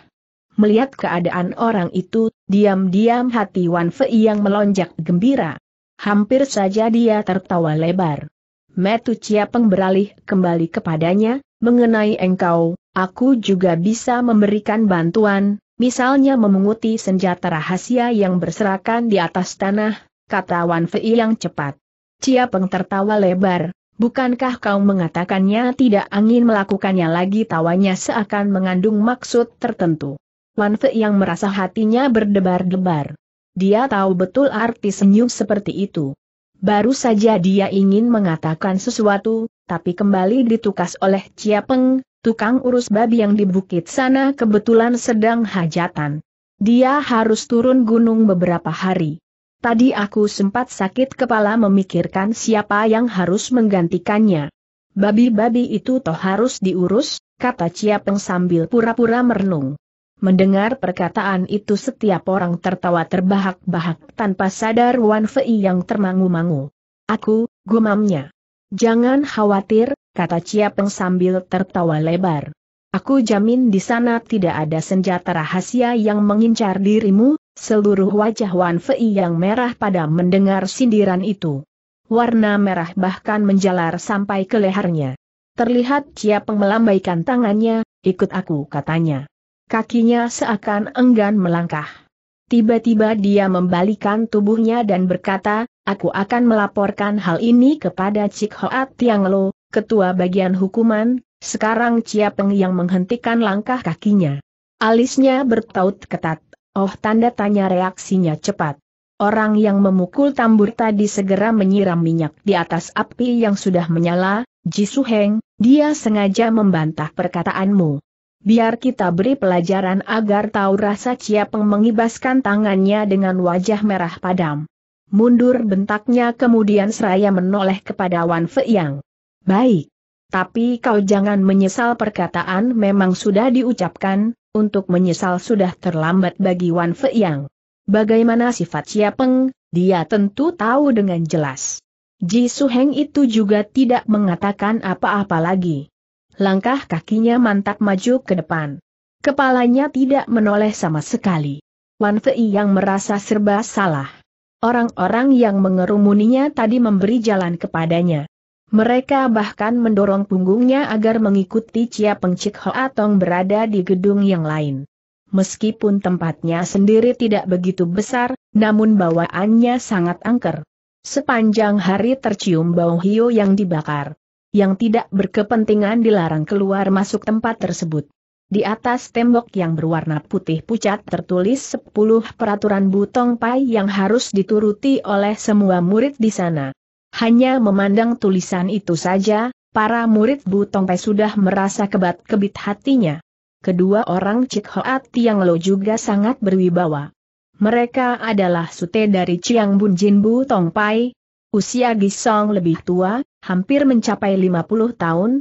Melihat keadaan orang itu, diam-diam hati Wan Fei yang melonjak gembira. Hampir saja dia tertawa lebar. Metu Chiapeng beralih kembali kepadanya, mengenai engkau, aku juga bisa memberikan bantuan, misalnya memunguti senjata rahasia yang berserakan di atas tanah, kata Wan Fei yang cepat. Cia Peng tertawa lebar, bukankah kau mengatakannya tidak angin melakukannya lagi tawanya seakan mengandung maksud tertentu. Wan Fei yang merasa hatinya berdebar-debar. Dia tahu betul arti senyum seperti itu. Baru saja dia ingin mengatakan sesuatu, tapi kembali ditukas oleh Cia Peng, tukang urus babi yang di bukit sana kebetulan sedang hajatan. Dia harus turun gunung beberapa hari. Tadi aku sempat sakit kepala memikirkan siapa yang harus menggantikannya. Babi-babi itu toh harus diurus, kata Ciapeng sambil pura-pura merenung. Mendengar perkataan itu setiap orang tertawa terbahak-bahak tanpa sadar Wan Fei yang termangu-mangu. Aku, gumamnya. Jangan khawatir, kata Peng sambil tertawa lebar. Aku jamin di sana tidak ada senjata rahasia yang mengincar dirimu, seluruh wajah Wan Fei yang merah pada mendengar sindiran itu. Warna merah bahkan menjalar sampai ke lehernya. Terlihat Peng melambaikan tangannya, ikut aku katanya. Kakinya seakan enggan melangkah. Tiba-tiba dia membalikan tubuhnya dan berkata, aku akan melaporkan hal ini kepada Cik Hoat Tiang Lo, ketua bagian hukuman, sekarang Peng yang menghentikan langkah kakinya. Alisnya bertaut ketat, oh tanda tanya reaksinya cepat. Orang yang memukul tambur tadi segera menyiram minyak di atas api yang sudah menyala, Ji Su Heng, dia sengaja membantah perkataanmu. Biar kita beri pelajaran agar tahu rasa Peng mengibaskan tangannya dengan wajah merah padam. Mundur bentaknya kemudian seraya menoleh kepada Wan Fei Yang. Baik. Tapi kau jangan menyesal perkataan memang sudah diucapkan, untuk menyesal sudah terlambat bagi Wan Yang. Bagaimana sifat Siapeng, dia tentu tahu dengan jelas. Ji Su Heng itu juga tidak mengatakan apa-apa lagi. Langkah kakinya mantap maju ke depan. Kepalanya tidak menoleh sama sekali. Wan Fei yang merasa serba salah. Orang-orang yang mengerumuninya tadi memberi jalan kepadanya. Mereka bahkan mendorong punggungnya agar mengikuti Cia Pengcik Atong berada di gedung yang lain. Meskipun tempatnya sendiri tidak begitu besar, namun bawaannya sangat angker. Sepanjang hari tercium bau hio yang dibakar. Yang tidak berkepentingan dilarang keluar masuk tempat tersebut. Di atas tembok yang berwarna putih pucat tertulis 10 peraturan Butong Pai yang harus dituruti oleh semua murid di sana. Hanya memandang tulisan itu saja, para murid Bu Tongpe sudah merasa kebat-kebit hatinya. Kedua orang Cik Hoat Tiang Lo juga sangat berwibawa. Mereka adalah sute dari Ciang Bun Jin Bu Tong Pai, usia Gisong lebih tua, hampir mencapai 50 tahun,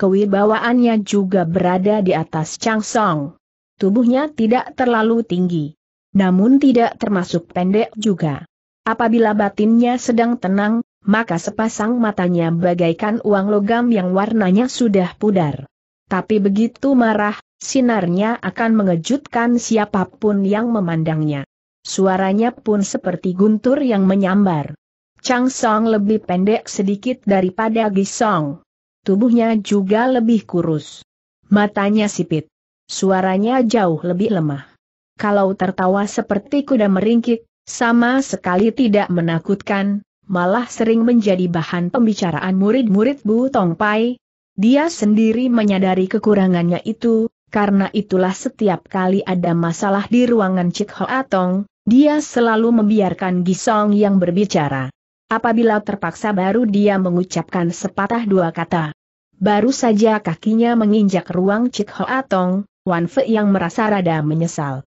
kewibawaannya juga berada di atas Chang Song. Tubuhnya tidak terlalu tinggi, namun tidak termasuk pendek juga. Apabila batinnya sedang tenang, maka sepasang matanya bagaikan uang logam yang warnanya sudah pudar. Tapi begitu marah, sinarnya akan mengejutkan siapapun yang memandangnya. Suaranya pun seperti guntur yang menyambar. Chang Song lebih pendek sedikit daripada Gisong. Tubuhnya juga lebih kurus. Matanya sipit. Suaranya jauh lebih lemah. Kalau tertawa seperti kuda meringkik, sama sekali tidak menakutkan, malah sering menjadi bahan pembicaraan murid-murid Bu Tong Pai. Dia sendiri menyadari kekurangannya itu, karena itulah setiap kali ada masalah di ruangan Cik Ho Atong, dia selalu membiarkan Gisong yang berbicara. Apabila terpaksa baru dia mengucapkan sepatah dua kata. Baru saja kakinya menginjak ruang Cik Ho Atong, Wan Fe yang merasa rada menyesal.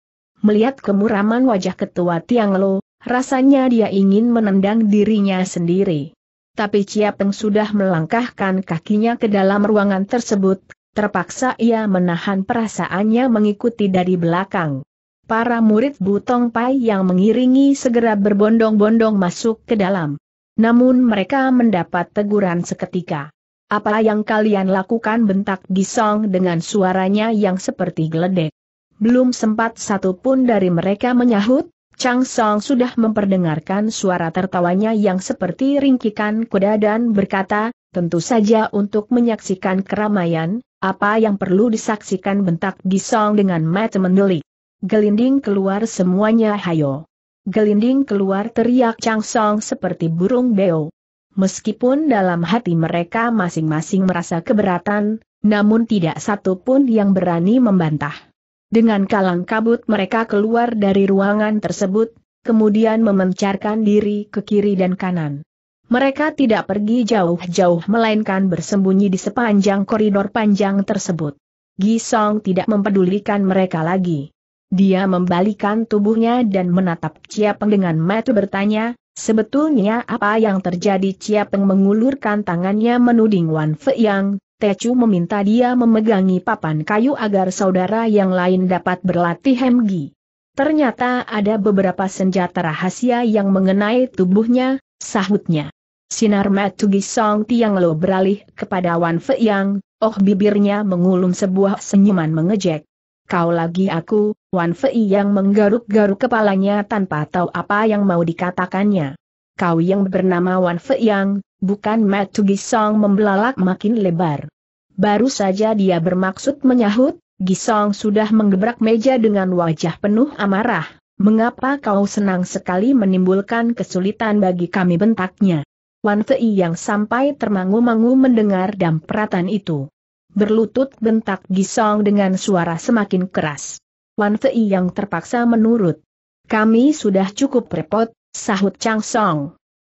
Melihat kemuraman wajah ketua Tiang Lo, Rasanya dia ingin menendang dirinya sendiri. Tapi Chia Peng sudah melangkahkan kakinya ke dalam ruangan tersebut, terpaksa ia menahan perasaannya mengikuti dari belakang. Para murid Butong Pai yang mengiringi segera berbondong-bondong masuk ke dalam. Namun mereka mendapat teguran seketika. Apa yang kalian lakukan bentak Gisong dengan suaranya yang seperti geledek. Belum sempat satu pun dari mereka menyahut, Chang Song sudah memperdengarkan suara tertawanya yang seperti ringkikan kuda dan berkata, tentu saja untuk menyaksikan keramaian, apa yang perlu disaksikan bentak Gisong dengan mata mendelik. Gelinding keluar semuanya hayo. Gelinding keluar teriak Chang Song seperti burung beo. Meskipun dalam hati mereka masing-masing merasa keberatan, namun tidak satu pun yang berani membantah. Dengan kalang kabut mereka keluar dari ruangan tersebut, kemudian memencarkan diri ke kiri dan kanan. Mereka tidak pergi jauh-jauh melainkan bersembunyi di sepanjang koridor panjang tersebut. Gisong tidak mempedulikan mereka lagi. Dia membalikan tubuhnya dan menatap Ciapeng dengan mata bertanya, sebetulnya apa yang terjadi Ciapeng mengulurkan tangannya menuding Wan Fei Yang, Tecu meminta dia memegangi papan kayu agar saudara yang lain dapat berlatih hemgi. Ternyata ada beberapa senjata rahasia yang mengenai tubuhnya, sahutnya. Sinar Matu Gisong Tiang Lo beralih kepada Wan Fei Yang, oh bibirnya mengulum sebuah senyuman mengejek. Kau lagi aku, Wan Fei Yang menggaruk-garuk kepalanya tanpa tahu apa yang mau dikatakannya. Kau yang bernama Wan Fei Yang, bukan Matu Song membelalak makin lebar. Baru saja dia bermaksud menyahut, Gisong sudah menggebrak meja dengan wajah penuh amarah. Mengapa kau senang sekali menimbulkan kesulitan bagi kami bentaknya? Wan Fei yang sampai termangu-mangu mendengar dampratan itu. Berlutut bentak Gisong dengan suara semakin keras. Wan Fei yang terpaksa menurut. Kami sudah cukup repot, sahut Chang Song.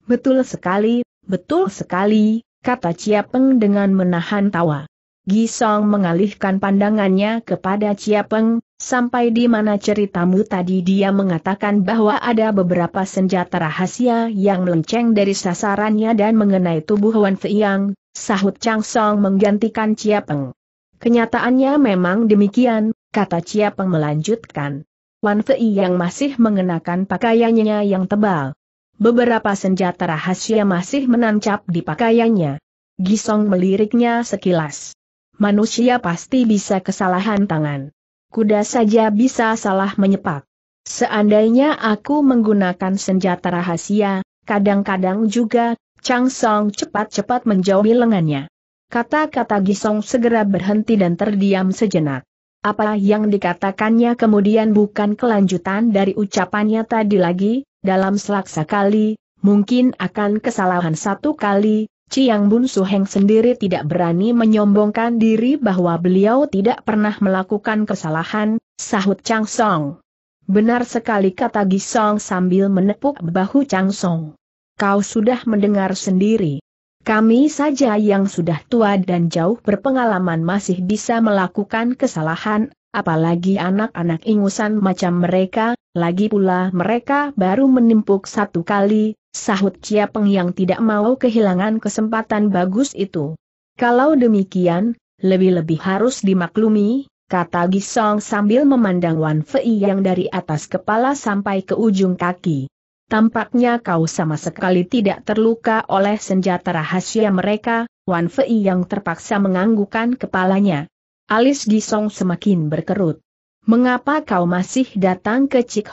Betul sekali, betul sekali, kata Ciapeng dengan menahan tawa. Gisong mengalihkan pandangannya kepada Ciapeng, sampai di mana ceritamu tadi dia mengatakan bahwa ada beberapa senjata rahasia yang melenceng dari sasarannya dan mengenai tubuh Wan yang, sahut Chang Song menggantikan Ciapeng. Kenyataannya memang demikian, kata Ciapeng melanjutkan. Wan Fei yang masih mengenakan pakaiannya yang tebal. Beberapa senjata rahasia masih menancap di pakaiannya. Gisong meliriknya sekilas. Manusia pasti bisa kesalahan tangan. Kuda saja bisa salah menyepak. Seandainya aku menggunakan senjata rahasia, kadang-kadang juga, Chang Song cepat-cepat menjauhi lengannya. Kata-kata Gisong segera berhenti dan terdiam sejenak. Apa yang dikatakannya kemudian bukan kelanjutan dari ucapannya tadi lagi, dalam selaksa kali, mungkin akan kesalahan satu kali, Ciang Bun Suheng sendiri tidak berani menyombongkan diri bahwa beliau tidak pernah melakukan kesalahan, sahut Chang Song. Benar sekali kata Gisong sambil menepuk bahu Chang Song. Kau sudah mendengar sendiri. Kami saja yang sudah tua dan jauh berpengalaman masih bisa melakukan kesalahan, apalagi anak-anak ingusan macam mereka, lagi pula mereka baru menimpuk satu kali, sahut Cia Peng yang tidak mau kehilangan kesempatan bagus itu. Kalau demikian, lebih-lebih harus dimaklumi, kata Gisong sambil memandang Wan Fei yang dari atas kepala sampai ke ujung kaki. Tampaknya kau sama sekali tidak terluka oleh senjata rahasia mereka, Wan Fei yang terpaksa menganggukkan kepalanya. Alis Gisong semakin berkerut. Mengapa kau masih datang ke Cik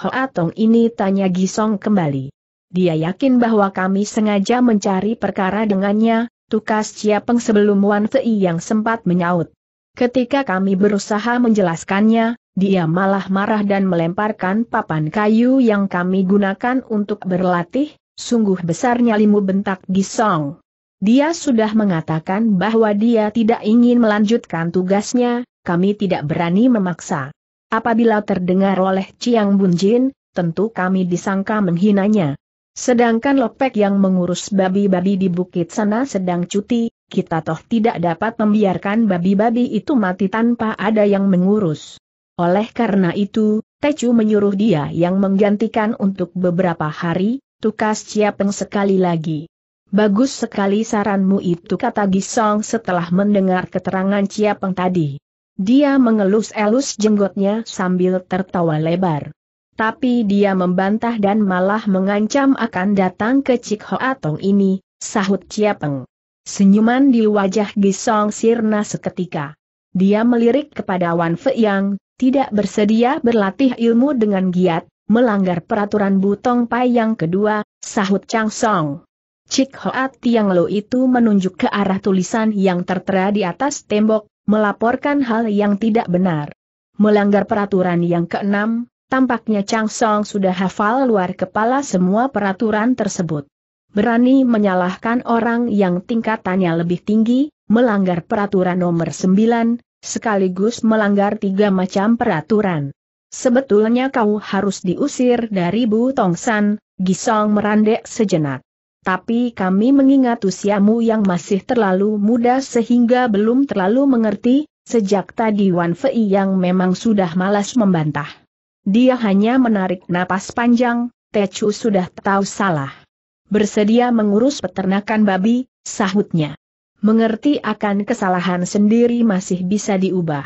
ini? Tanya Gisong kembali. Dia yakin bahwa kami sengaja mencari perkara dengannya, tukas Ciapeng sebelum Wan Tei yang sempat menyaut. Ketika kami berusaha menjelaskannya, dia malah marah dan melemparkan papan kayu yang kami gunakan untuk berlatih, sungguh besarnya limu bentak Gisong. Dia sudah mengatakan bahwa dia tidak ingin melanjutkan tugasnya, kami tidak berani memaksa. Apabila terdengar oleh Chiang Bunjin, tentu kami disangka menghinanya. Sedangkan Lopek yang mengurus babi-babi di bukit sana sedang cuti, kita toh tidak dapat membiarkan babi-babi itu mati tanpa ada yang mengurus. Oleh karena itu, Techu menyuruh dia yang menggantikan untuk beberapa hari, tukas Ciapeng sekali lagi. Bagus sekali saranmu itu kata Gisong setelah mendengar keterangan Ciapeng tadi. Dia mengelus-elus jenggotnya sambil tertawa lebar. Tapi dia membantah dan malah mengancam akan datang ke Cik Hoa Tong ini, sahut Ciapeng. Senyuman di wajah Gisong sirna seketika. Dia melirik kepada Wan Fei yang tidak bersedia berlatih ilmu dengan giat, melanggar peraturan Butong Pai yang kedua, sahut Chang Song. Cik Hoat Tiang Lo itu menunjuk ke arah tulisan yang tertera di atas tembok, melaporkan hal yang tidak benar. Melanggar peraturan yang keenam, tampaknya Chang Song sudah hafal luar kepala semua peraturan tersebut. Berani menyalahkan orang yang tingkatannya lebih tinggi, melanggar peraturan nomor 9, sekaligus melanggar tiga macam peraturan. Sebetulnya kau harus diusir dari Bu Tong San, Gisong merandek sejenak. Tapi kami mengingat usiamu yang masih terlalu muda sehingga belum terlalu mengerti, sejak tadi Wan Fei yang memang sudah malas membantah. Dia hanya menarik napas panjang, Techu sudah tahu salah. Bersedia mengurus peternakan babi, sahutnya. Mengerti akan kesalahan sendiri masih bisa diubah.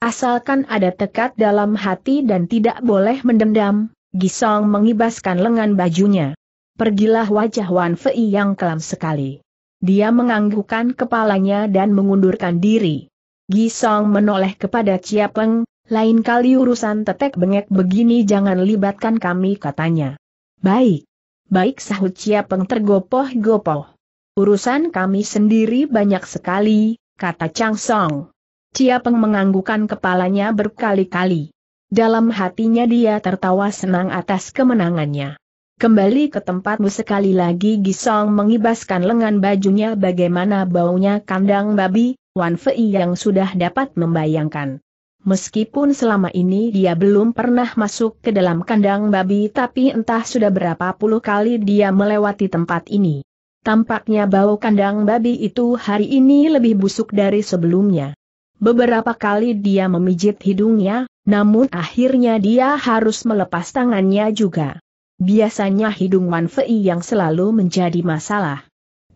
Asalkan ada tekad dalam hati dan tidak boleh mendendam, Gisong mengibaskan lengan bajunya pergilah wajah Wan Fei yang kelam sekali. Dia menganggukkan kepalanya dan mengundurkan diri. Gisong menoleh kepada Chia Peng, lain kali urusan tetek bengek begini jangan libatkan kami katanya. Baik. Baik sahut Chia Peng tergopoh-gopoh. Urusan kami sendiri banyak sekali, kata Chang Song. Chia Peng menganggukkan kepalanya berkali-kali. Dalam hatinya dia tertawa senang atas kemenangannya. Kembali ke tempatmu sekali lagi Gisong mengibaskan lengan bajunya bagaimana baunya kandang babi, Wan Fei yang sudah dapat membayangkan. Meskipun selama ini dia belum pernah masuk ke dalam kandang babi tapi entah sudah berapa puluh kali dia melewati tempat ini. Tampaknya bau kandang babi itu hari ini lebih busuk dari sebelumnya. Beberapa kali dia memijit hidungnya, namun akhirnya dia harus melepas tangannya juga. Biasanya hidung Wan Fei yang selalu menjadi masalah.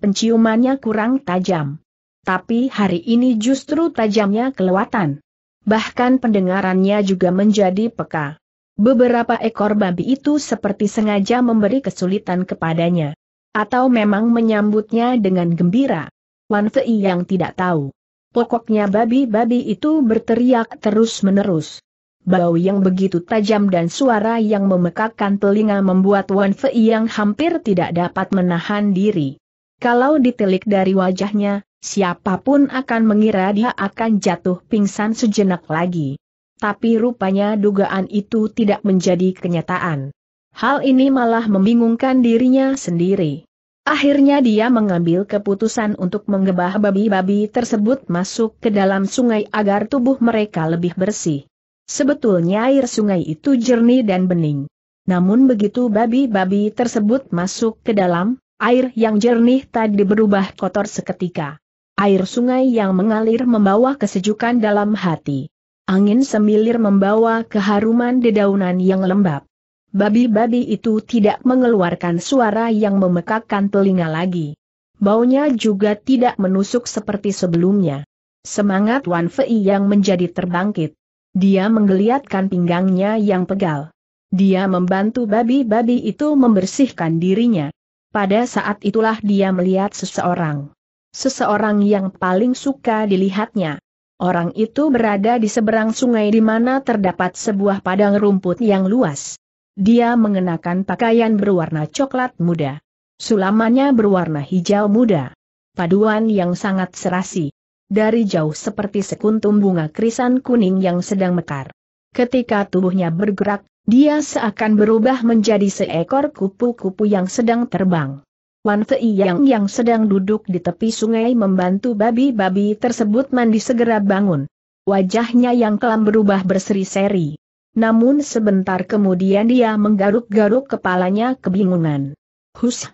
Penciumannya kurang tajam. Tapi hari ini justru tajamnya kelewatan. Bahkan pendengarannya juga menjadi peka. Beberapa ekor babi itu seperti sengaja memberi kesulitan kepadanya. Atau memang menyambutnya dengan gembira. Wan Fei yang tidak tahu. Pokoknya babi-babi itu berteriak terus-menerus. Bau yang begitu tajam dan suara yang memekakkan telinga membuat Wan Fei yang hampir tidak dapat menahan diri. Kalau ditelik dari wajahnya, siapapun akan mengira dia akan jatuh pingsan sejenak lagi. Tapi rupanya dugaan itu tidak menjadi kenyataan. Hal ini malah membingungkan dirinya sendiri. Akhirnya dia mengambil keputusan untuk menggebah babi-babi tersebut masuk ke dalam sungai agar tubuh mereka lebih bersih. Sebetulnya air sungai itu jernih dan bening. Namun begitu babi-babi tersebut masuk ke dalam, air yang jernih tadi berubah kotor seketika. Air sungai yang mengalir membawa kesejukan dalam hati. Angin semilir membawa keharuman dedaunan yang lembab. Babi-babi itu tidak mengeluarkan suara yang memekakkan telinga lagi. Baunya juga tidak menusuk seperti sebelumnya. Semangat Wan Fei yang menjadi terbangkit. Dia menggeliatkan pinggangnya yang pegal. Dia membantu babi-babi itu membersihkan dirinya. Pada saat itulah dia melihat seseorang. Seseorang yang paling suka dilihatnya. Orang itu berada di seberang sungai di mana terdapat sebuah padang rumput yang luas. Dia mengenakan pakaian berwarna coklat muda. Sulamannya berwarna hijau muda. Paduan yang sangat serasi dari jauh seperti sekuntum bunga krisan kuning yang sedang mekar. Ketika tubuhnya bergerak, dia seakan berubah menjadi seekor kupu-kupu yang sedang terbang. Wan Fei yang yang sedang duduk di tepi sungai membantu babi-babi tersebut mandi segera bangun. Wajahnya yang kelam berubah berseri-seri. Namun sebentar kemudian dia menggaruk-garuk kepalanya kebingungan. Hus!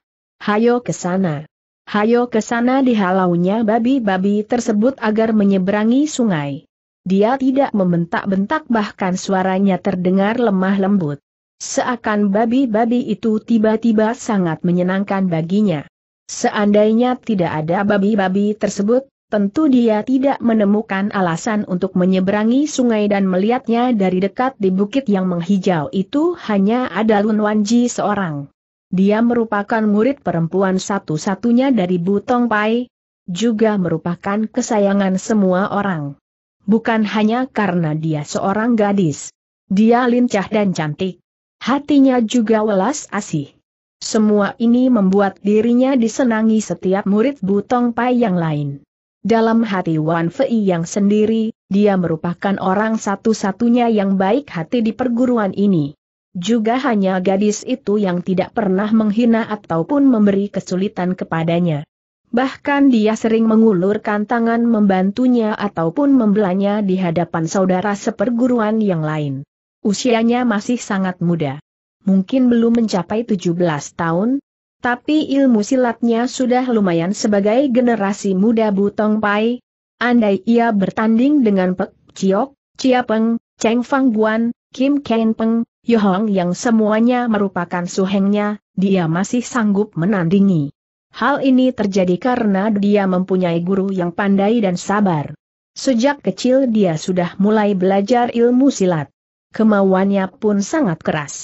Hayo ke sana! Hayo ke sana dihalaunya babi-babi tersebut agar menyeberangi sungai. Dia tidak membentak-bentak bahkan suaranya terdengar lemah lembut. Seakan babi-babi itu tiba-tiba sangat menyenangkan baginya. Seandainya tidak ada babi-babi tersebut, tentu dia tidak menemukan alasan untuk menyeberangi sungai dan melihatnya dari dekat di bukit yang menghijau itu hanya ada Lun Wanji seorang. Dia merupakan murid perempuan satu-satunya dari Butong Pai, juga merupakan kesayangan semua orang. Bukan hanya karena dia seorang gadis. Dia lincah dan cantik. Hatinya juga welas asih. Semua ini membuat dirinya disenangi setiap murid Butong Pai yang lain. Dalam hati Wan Fei yang sendiri, dia merupakan orang satu-satunya yang baik hati di perguruan ini. Juga hanya gadis itu yang tidak pernah menghina ataupun memberi kesulitan kepadanya. Bahkan dia sering mengulurkan tangan membantunya ataupun membelanya di hadapan saudara seperguruan yang lain. Usianya masih sangat muda. Mungkin belum mencapai 17 tahun, tapi ilmu silatnya sudah lumayan sebagai generasi muda Butong Pai. Andai ia bertanding dengan Pek Chiok, Chia Peng, Cheng Fang Guan, Kim Ken Peng, Yohong yang semuanya merupakan suhengnya, dia masih sanggup menandingi. Hal ini terjadi karena dia mempunyai guru yang pandai dan sabar. Sejak kecil dia sudah mulai belajar ilmu silat. Kemauannya pun sangat keras.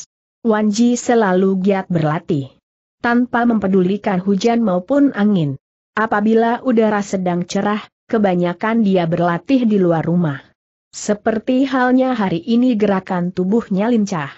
Wan Ji selalu giat berlatih. Tanpa mempedulikan hujan maupun angin. Apabila udara sedang cerah, kebanyakan dia berlatih di luar rumah. Seperti halnya hari ini gerakan tubuhnya lincah.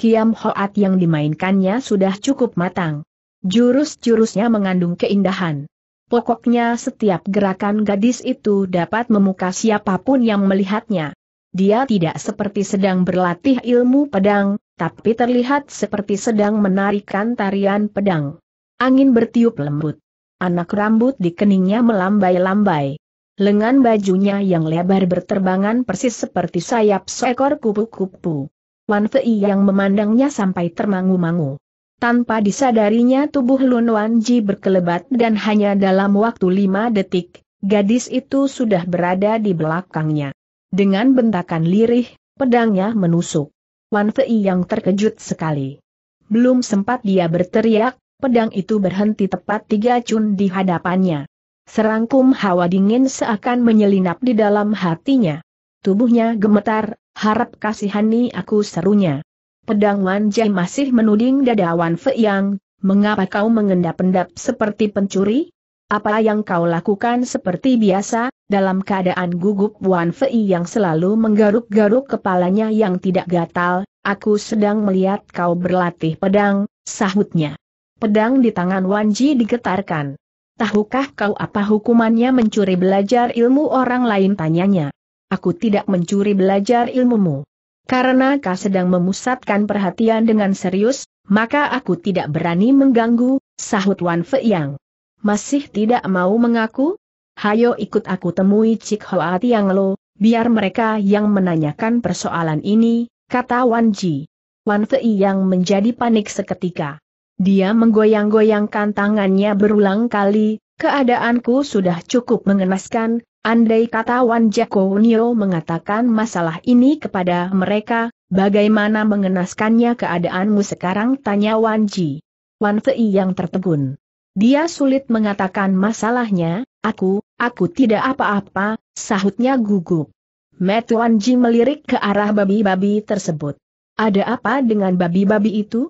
Kiam Hoat yang dimainkannya sudah cukup matang. Jurus-jurusnya mengandung keindahan. Pokoknya setiap gerakan gadis itu dapat memuka siapapun yang melihatnya. Dia tidak seperti sedang berlatih ilmu pedang, tapi terlihat seperti sedang menarikan tarian pedang. Angin bertiup lembut. Anak rambut di keningnya melambai-lambai lengan bajunya yang lebar berterbangan persis seperti sayap seekor kupu-kupu. Wan Fei yang memandangnya sampai termangu-mangu. Tanpa disadarinya tubuh Lun Wan Ji berkelebat dan hanya dalam waktu lima detik, gadis itu sudah berada di belakangnya. Dengan bentakan lirih, pedangnya menusuk. Wan Fei yang terkejut sekali. Belum sempat dia berteriak, pedang itu berhenti tepat tiga cun di hadapannya. Serangkum hawa dingin seakan menyelinap di dalam hatinya. Tubuhnya gemetar, harap kasihani aku serunya. Pedang Wan Jai masih menuding dada Wan Feiyang, mengapa kau mengendap-endap seperti pencuri? Apa yang kau lakukan seperti biasa, dalam keadaan gugup Wan Fei yang selalu menggaruk-garuk kepalanya yang tidak gatal, aku sedang melihat kau berlatih pedang, sahutnya. Pedang di tangan Wan Ji digetarkan. Tahukah kau apa hukumannya mencuri belajar ilmu orang lain tanyanya? Aku tidak mencuri belajar ilmumu. Karena kau sedang memusatkan perhatian dengan serius, maka aku tidak berani mengganggu, sahut Wan Fei Yang. Masih tidak mau mengaku? Hayo ikut aku temui Cik Hoa Tiang Lo, biar mereka yang menanyakan persoalan ini, kata Wan Ji. Wan Fei Yang menjadi panik seketika. Dia menggoyang-goyangkan tangannya berulang kali, keadaanku sudah cukup mengenaskan, andai kata Wan Jeko Unio mengatakan masalah ini kepada mereka, bagaimana mengenaskannya keadaanmu sekarang tanya Wan Ji. Wan Fei yang tertegun. Dia sulit mengatakan masalahnya, aku, aku tidak apa-apa, sahutnya gugup. Wan Ji melirik ke arah babi-babi tersebut. Ada apa dengan babi-babi itu?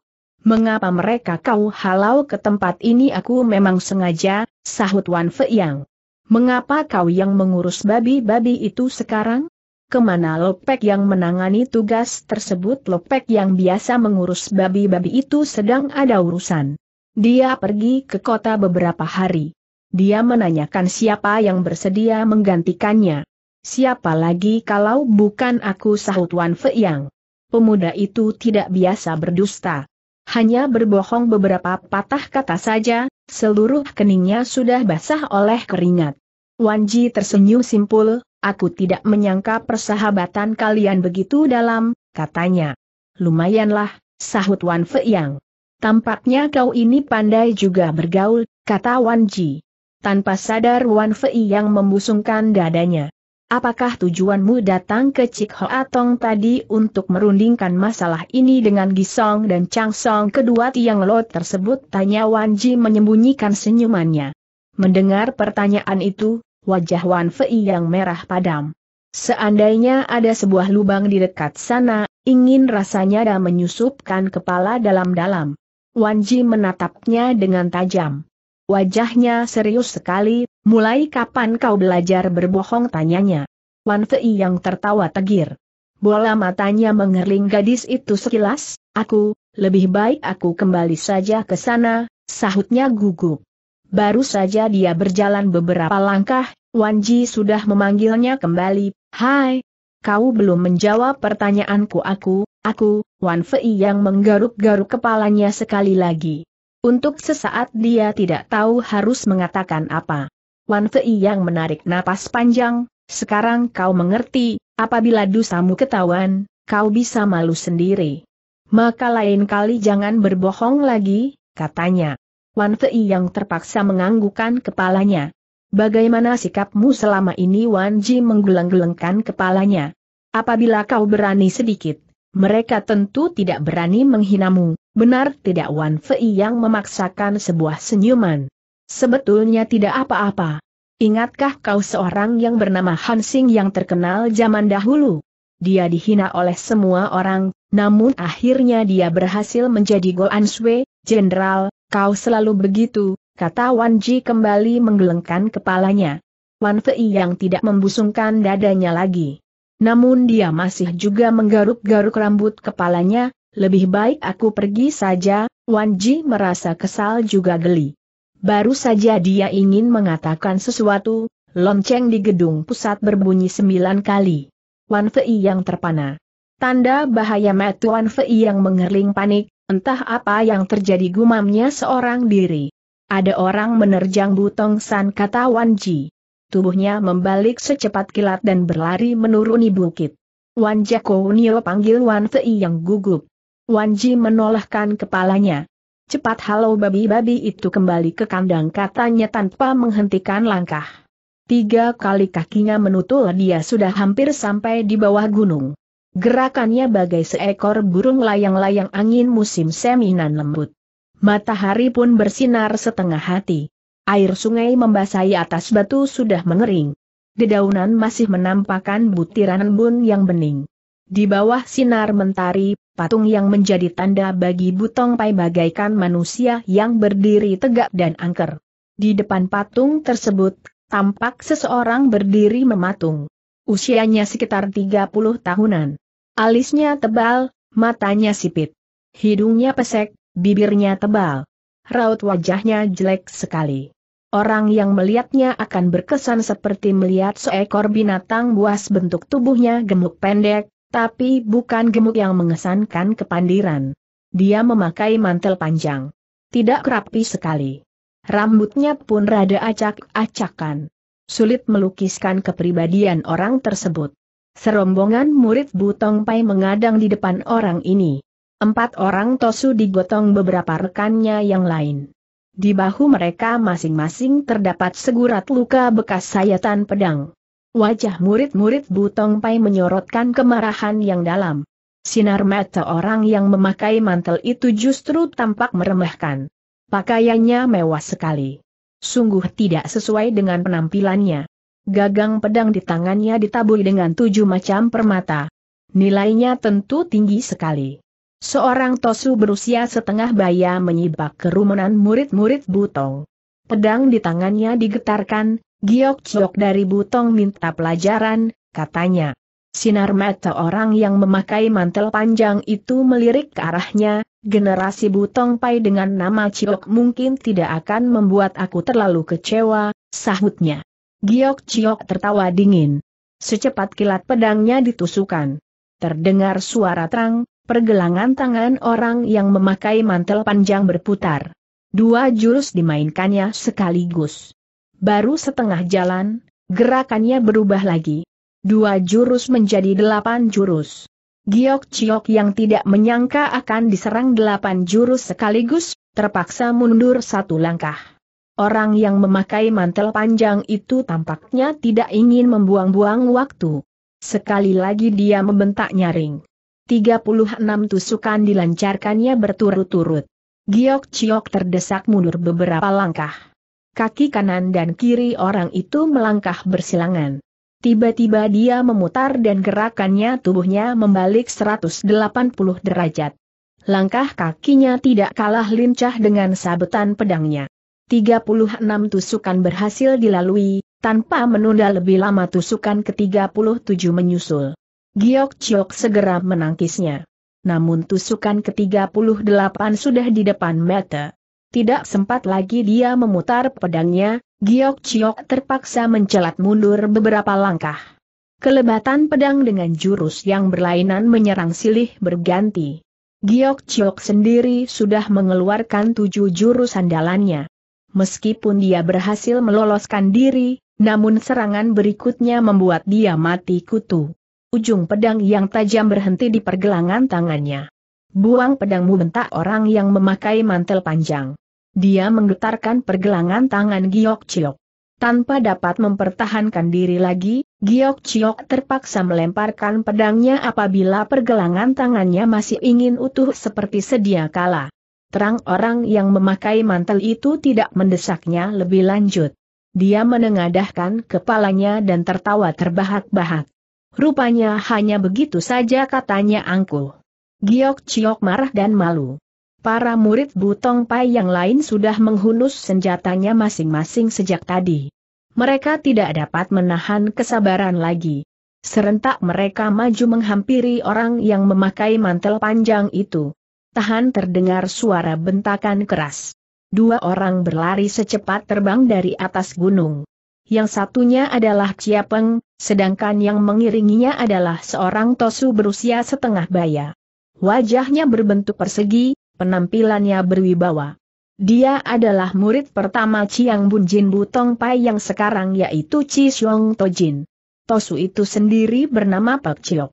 mengapa mereka kau halau ke tempat ini aku memang sengaja, sahut Wan Feiyang. Mengapa kau yang mengurus babi-babi itu sekarang? Kemana Lopek yang menangani tugas tersebut Lopek yang biasa mengurus babi-babi itu sedang ada urusan. Dia pergi ke kota beberapa hari. Dia menanyakan siapa yang bersedia menggantikannya. Siapa lagi kalau bukan aku sahut Wan Feiyang. Pemuda itu tidak biasa berdusta hanya berbohong beberapa patah kata saja, seluruh keningnya sudah basah oleh keringat. Wanji tersenyum simpul, aku tidak menyangka persahabatan kalian begitu dalam, katanya. Lumayanlah, sahut Wan Yang. Tampaknya kau ini pandai juga bergaul, kata Wanji. Tanpa sadar Wan Fei yang membusungkan dadanya. Apakah tujuanmu datang ke Cik Ho Tong tadi untuk merundingkan masalah ini dengan Gisong dan Chang Song kedua tiang lot tersebut? Tanya Wan Ji menyembunyikan senyumannya. Mendengar pertanyaan itu, wajah Wan Fei yang merah padam. Seandainya ada sebuah lubang di dekat sana, ingin rasanya dan menyusupkan kepala dalam-dalam. Wan Ji menatapnya dengan tajam. Wajahnya serius sekali, mulai kapan kau belajar berbohong tanyanya. Wan Fei yang tertawa tegir. Bola matanya mengerling gadis itu sekilas, aku, lebih baik aku kembali saja ke sana, sahutnya gugup. Baru saja dia berjalan beberapa langkah, Wan Ji sudah memanggilnya kembali, Hai, kau belum menjawab pertanyaanku aku, aku, Wan Fei yang menggaruk-garuk kepalanya sekali lagi. Untuk sesaat dia tidak tahu harus mengatakan apa. Wan Fei yang menarik napas panjang, sekarang kau mengerti, apabila dosamu ketahuan, kau bisa malu sendiri. Maka lain kali jangan berbohong lagi, katanya. Wan Fei yang terpaksa menganggukkan kepalanya. Bagaimana sikapmu selama ini Wan Ji menggeleng-gelengkan kepalanya? Apabila kau berani sedikit, mereka tentu tidak berani menghinamu, benar tidak Wan Fei yang memaksakan sebuah senyuman. Sebetulnya tidak apa-apa. Ingatkah kau seorang yang bernama Hansing yang terkenal zaman dahulu? Dia dihina oleh semua orang, namun akhirnya dia berhasil menjadi Goan Sui, Jenderal, kau selalu begitu, kata Wan Ji kembali menggelengkan kepalanya. Wan Fei yang tidak membusungkan dadanya lagi. Namun dia masih juga menggaruk-garuk rambut kepalanya, lebih baik aku pergi saja, Wan Ji merasa kesal juga geli. Baru saja dia ingin mengatakan sesuatu, lonceng di gedung pusat berbunyi sembilan kali. Wan Fei yang terpana. Tanda bahaya metu Wan Fei yang mengerling panik, entah apa yang terjadi gumamnya seorang diri. Ada orang menerjang Butong San kata Wan Ji tubuhnya membalik secepat kilat dan berlari menuruni bukit. Wan Jako Nio panggil Wan Fei yang gugup. Wan Ji menolehkan kepalanya. Cepat halau babi-babi itu kembali ke kandang katanya tanpa menghentikan langkah. Tiga kali kakinya menutul dia sudah hampir sampai di bawah gunung. Gerakannya bagai seekor burung layang-layang angin musim seminan lembut. Matahari pun bersinar setengah hati. Air sungai membasahi atas batu sudah mengering. Dedaunan masih menampakkan butiran embun yang bening. Di bawah sinar mentari, patung yang menjadi tanda bagi Butong Pai bagaikan manusia yang berdiri tegak dan angker. Di depan patung tersebut, tampak seseorang berdiri mematung. Usianya sekitar 30 tahunan. Alisnya tebal, matanya sipit. Hidungnya pesek, bibirnya tebal. Raut wajahnya jelek sekali. Orang yang melihatnya akan berkesan seperti melihat seekor binatang buas bentuk tubuhnya gemuk pendek, tapi bukan gemuk yang mengesankan kepandiran. Dia memakai mantel panjang. Tidak rapi sekali. Rambutnya pun rada acak-acakan. Sulit melukiskan kepribadian orang tersebut. Serombongan murid Butong Pai mengadang di depan orang ini. Empat orang Tosu digotong beberapa rekannya yang lain. Di bahu mereka masing-masing terdapat segurat luka bekas sayatan pedang. Wajah murid-murid Butong Pai menyorotkan kemarahan yang dalam. Sinar mata orang yang memakai mantel itu justru tampak meremehkan. Pakaiannya mewah sekali. Sungguh tidak sesuai dengan penampilannya. Gagang pedang di tangannya ditaburi dengan tujuh macam permata. Nilainya tentu tinggi sekali. Seorang Tosu berusia setengah baya menyibak kerumunan murid-murid Butong. Pedang di tangannya digetarkan, Giok Chok dari Butong minta pelajaran, katanya. Sinar mata orang yang memakai mantel panjang itu melirik ke arahnya, generasi Butong Pai dengan nama Ciok mungkin tidak akan membuat aku terlalu kecewa, sahutnya. Giok Ciok tertawa dingin. Secepat kilat pedangnya ditusukan. Terdengar suara terang, pergelangan tangan orang yang memakai mantel panjang berputar. Dua jurus dimainkannya sekaligus. Baru setengah jalan, gerakannya berubah lagi. Dua jurus menjadi delapan jurus. Giok Chiok yang tidak menyangka akan diserang delapan jurus sekaligus, terpaksa mundur satu langkah. Orang yang memakai mantel panjang itu tampaknya tidak ingin membuang-buang waktu. Sekali lagi dia membentak nyaring. 36 tusukan dilancarkannya berturut-turut. Giok Chiok terdesak mundur beberapa langkah. Kaki kanan dan kiri orang itu melangkah bersilangan. Tiba-tiba dia memutar dan gerakannya tubuhnya membalik 180 derajat. Langkah kakinya tidak kalah lincah dengan sabetan pedangnya. 36 tusukan berhasil dilalui, tanpa menunda lebih lama tusukan ke-37 menyusul. Giok Chiok segera menangkisnya. Namun tusukan ke-38 sudah di depan mata. Tidak sempat lagi dia memutar pedangnya, Giok Chiok terpaksa mencelat mundur beberapa langkah. Kelebatan pedang dengan jurus yang berlainan menyerang silih berganti. Giok Chiok sendiri sudah mengeluarkan tujuh jurus andalannya. Meskipun dia berhasil meloloskan diri, namun serangan berikutnya membuat dia mati kutu. Ujung pedang yang tajam berhenti di pergelangan tangannya. Buang pedangmu bentak orang yang memakai mantel panjang. Dia menggetarkan pergelangan tangan Giok Cilok. Tanpa dapat mempertahankan diri lagi, Giok Chiok terpaksa melemparkan pedangnya apabila pergelangan tangannya masih ingin utuh seperti sedia kala. Terang orang yang memakai mantel itu tidak mendesaknya lebih lanjut. Dia menengadahkan kepalanya dan tertawa terbahak-bahak. Rupanya hanya begitu saja katanya angkuh. Giok Ciok marah dan malu. Para murid Butong Pai yang lain sudah menghunus senjatanya masing-masing sejak tadi. Mereka tidak dapat menahan kesabaran lagi. Serentak mereka maju menghampiri orang yang memakai mantel panjang itu. Tahan terdengar suara bentakan keras. Dua orang berlari secepat terbang dari atas gunung yang satunya adalah Peng, sedangkan yang mengiringinya adalah seorang tosu berusia setengah baya. Wajahnya berbentuk persegi, penampilannya berwibawa. Dia adalah murid pertama Chiang Bun Jin Butong Pai yang sekarang yaitu Chi Xiong Tojin. Tosu itu sendiri bernama Pak Chiok.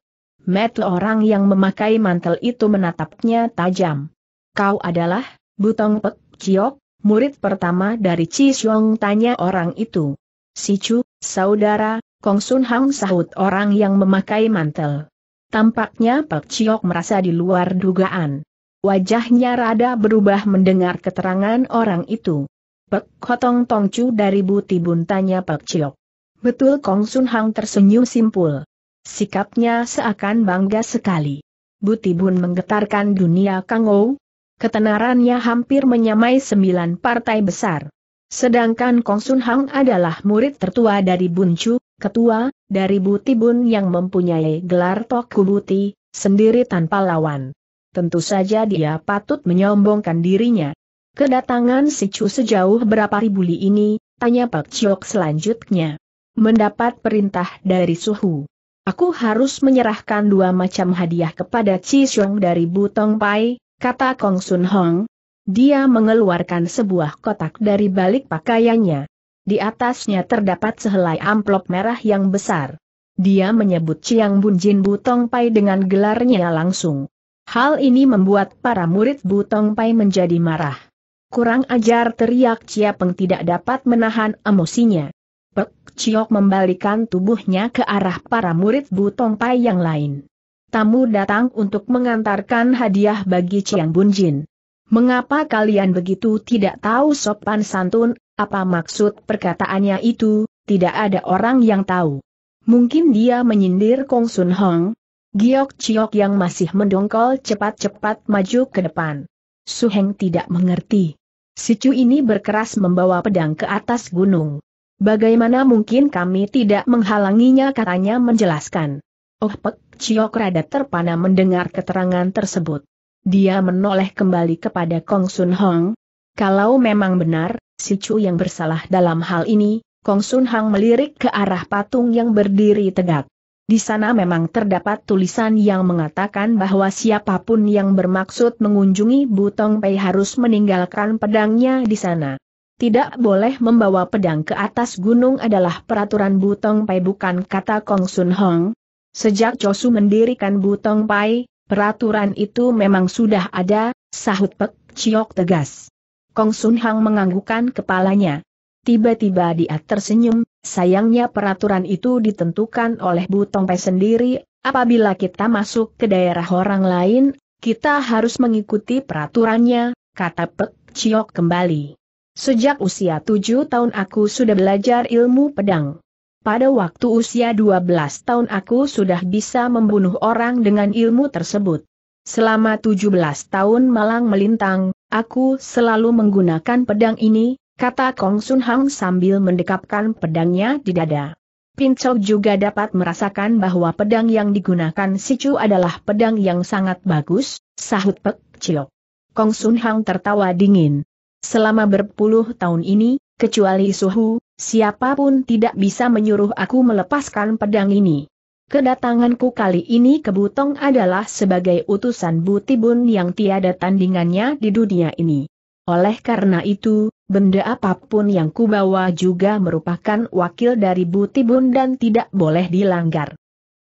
Met orang yang memakai mantel itu menatapnya tajam. Kau adalah, Butong Pak Chiok, murid pertama dari Chi Xiong tanya orang itu. Sicu, saudara, Kong Sun Hang sahut orang yang memakai mantel. Tampaknya Pak Chiok merasa di luar dugaan. Wajahnya rada berubah mendengar keterangan orang itu. Pek Tong Tongcu dari Buti Bun tanya Pak Chiok. Betul Kong Sun Hang tersenyum simpul. Sikapnya seakan bangga sekali. Buti Bun menggetarkan dunia Kang Ou. Ketenarannya hampir menyamai sembilan partai besar. Sedangkan Kong Sun Hang adalah murid tertua dari Bun Chu, ketua, dari Buti Bun yang mempunyai gelar Toku Buti, sendiri tanpa lawan. Tentu saja dia patut menyombongkan dirinya. Kedatangan si Chu sejauh berapa ribu li ini, tanya Pak Chiok selanjutnya. Mendapat perintah dari Suhu. Aku harus menyerahkan dua macam hadiah kepada Chi Xiong dari Butong Pai, kata Kong Sun Hong, dia mengeluarkan sebuah kotak dari balik pakaiannya. Di atasnya terdapat sehelai amplop merah yang besar. Dia menyebut Chiang Bun Jin Butong Pai dengan gelarnya langsung. Hal ini membuat para murid Butong Pai menjadi marah. Kurang ajar teriak Chia Peng tidak dapat menahan emosinya. Pek Chiok membalikan tubuhnya ke arah para murid Butong Pai yang lain. Tamu datang untuk mengantarkan hadiah bagi Chiang Bun Jin. Mengapa kalian begitu tidak tahu sopan santun, apa maksud perkataannya itu, tidak ada orang yang tahu. Mungkin dia menyindir Kong Sun Hong, Giok Chiok yang masih mendongkol cepat-cepat maju ke depan. Su Heng tidak mengerti. Si Chu ini berkeras membawa pedang ke atas gunung. Bagaimana mungkin kami tidak menghalanginya katanya menjelaskan. Oh Pek Chiok rada terpana mendengar keterangan tersebut. Dia menoleh kembali kepada Kong Sun Hong. Kalau memang benar, si Chu yang bersalah dalam hal ini, Kong Sun Hong melirik ke arah patung yang berdiri tegak. Di sana memang terdapat tulisan yang mengatakan bahwa siapapun yang bermaksud mengunjungi Butong Pei harus meninggalkan pedangnya di sana. Tidak boleh membawa pedang ke atas gunung adalah peraturan Butong Pai bukan kata Kong Sun Hong. Sejak Josu mendirikan Butong Pai, Peraturan itu memang sudah ada, sahut Pek Chiok tegas. Kong Sun Hang menganggukkan kepalanya. Tiba-tiba dia tersenyum, sayangnya peraturan itu ditentukan oleh Bu Tong Pei sendiri, apabila kita masuk ke daerah orang lain, kita harus mengikuti peraturannya, kata Pek Chiok kembali. Sejak usia tujuh tahun aku sudah belajar ilmu pedang. Pada waktu usia 12 tahun aku sudah bisa membunuh orang dengan ilmu tersebut. Selama 17 tahun malang melintang, aku selalu menggunakan pedang ini, kata Kong Sun Hang sambil mendekapkan pedangnya di dada. Chow juga dapat merasakan bahwa pedang yang digunakan si Chu adalah pedang yang sangat bagus, sahut Pek Chiu. Kong Sun Hang tertawa dingin. Selama berpuluh tahun ini, kecuali Suhu, Siapapun tidak bisa menyuruh aku melepaskan pedang ini. Kedatanganku kali ini ke Butong adalah sebagai utusan Butibun yang tiada tandingannya di dunia ini. Oleh karena itu, benda apapun yang kubawa juga merupakan wakil dari Butibun dan tidak boleh dilanggar.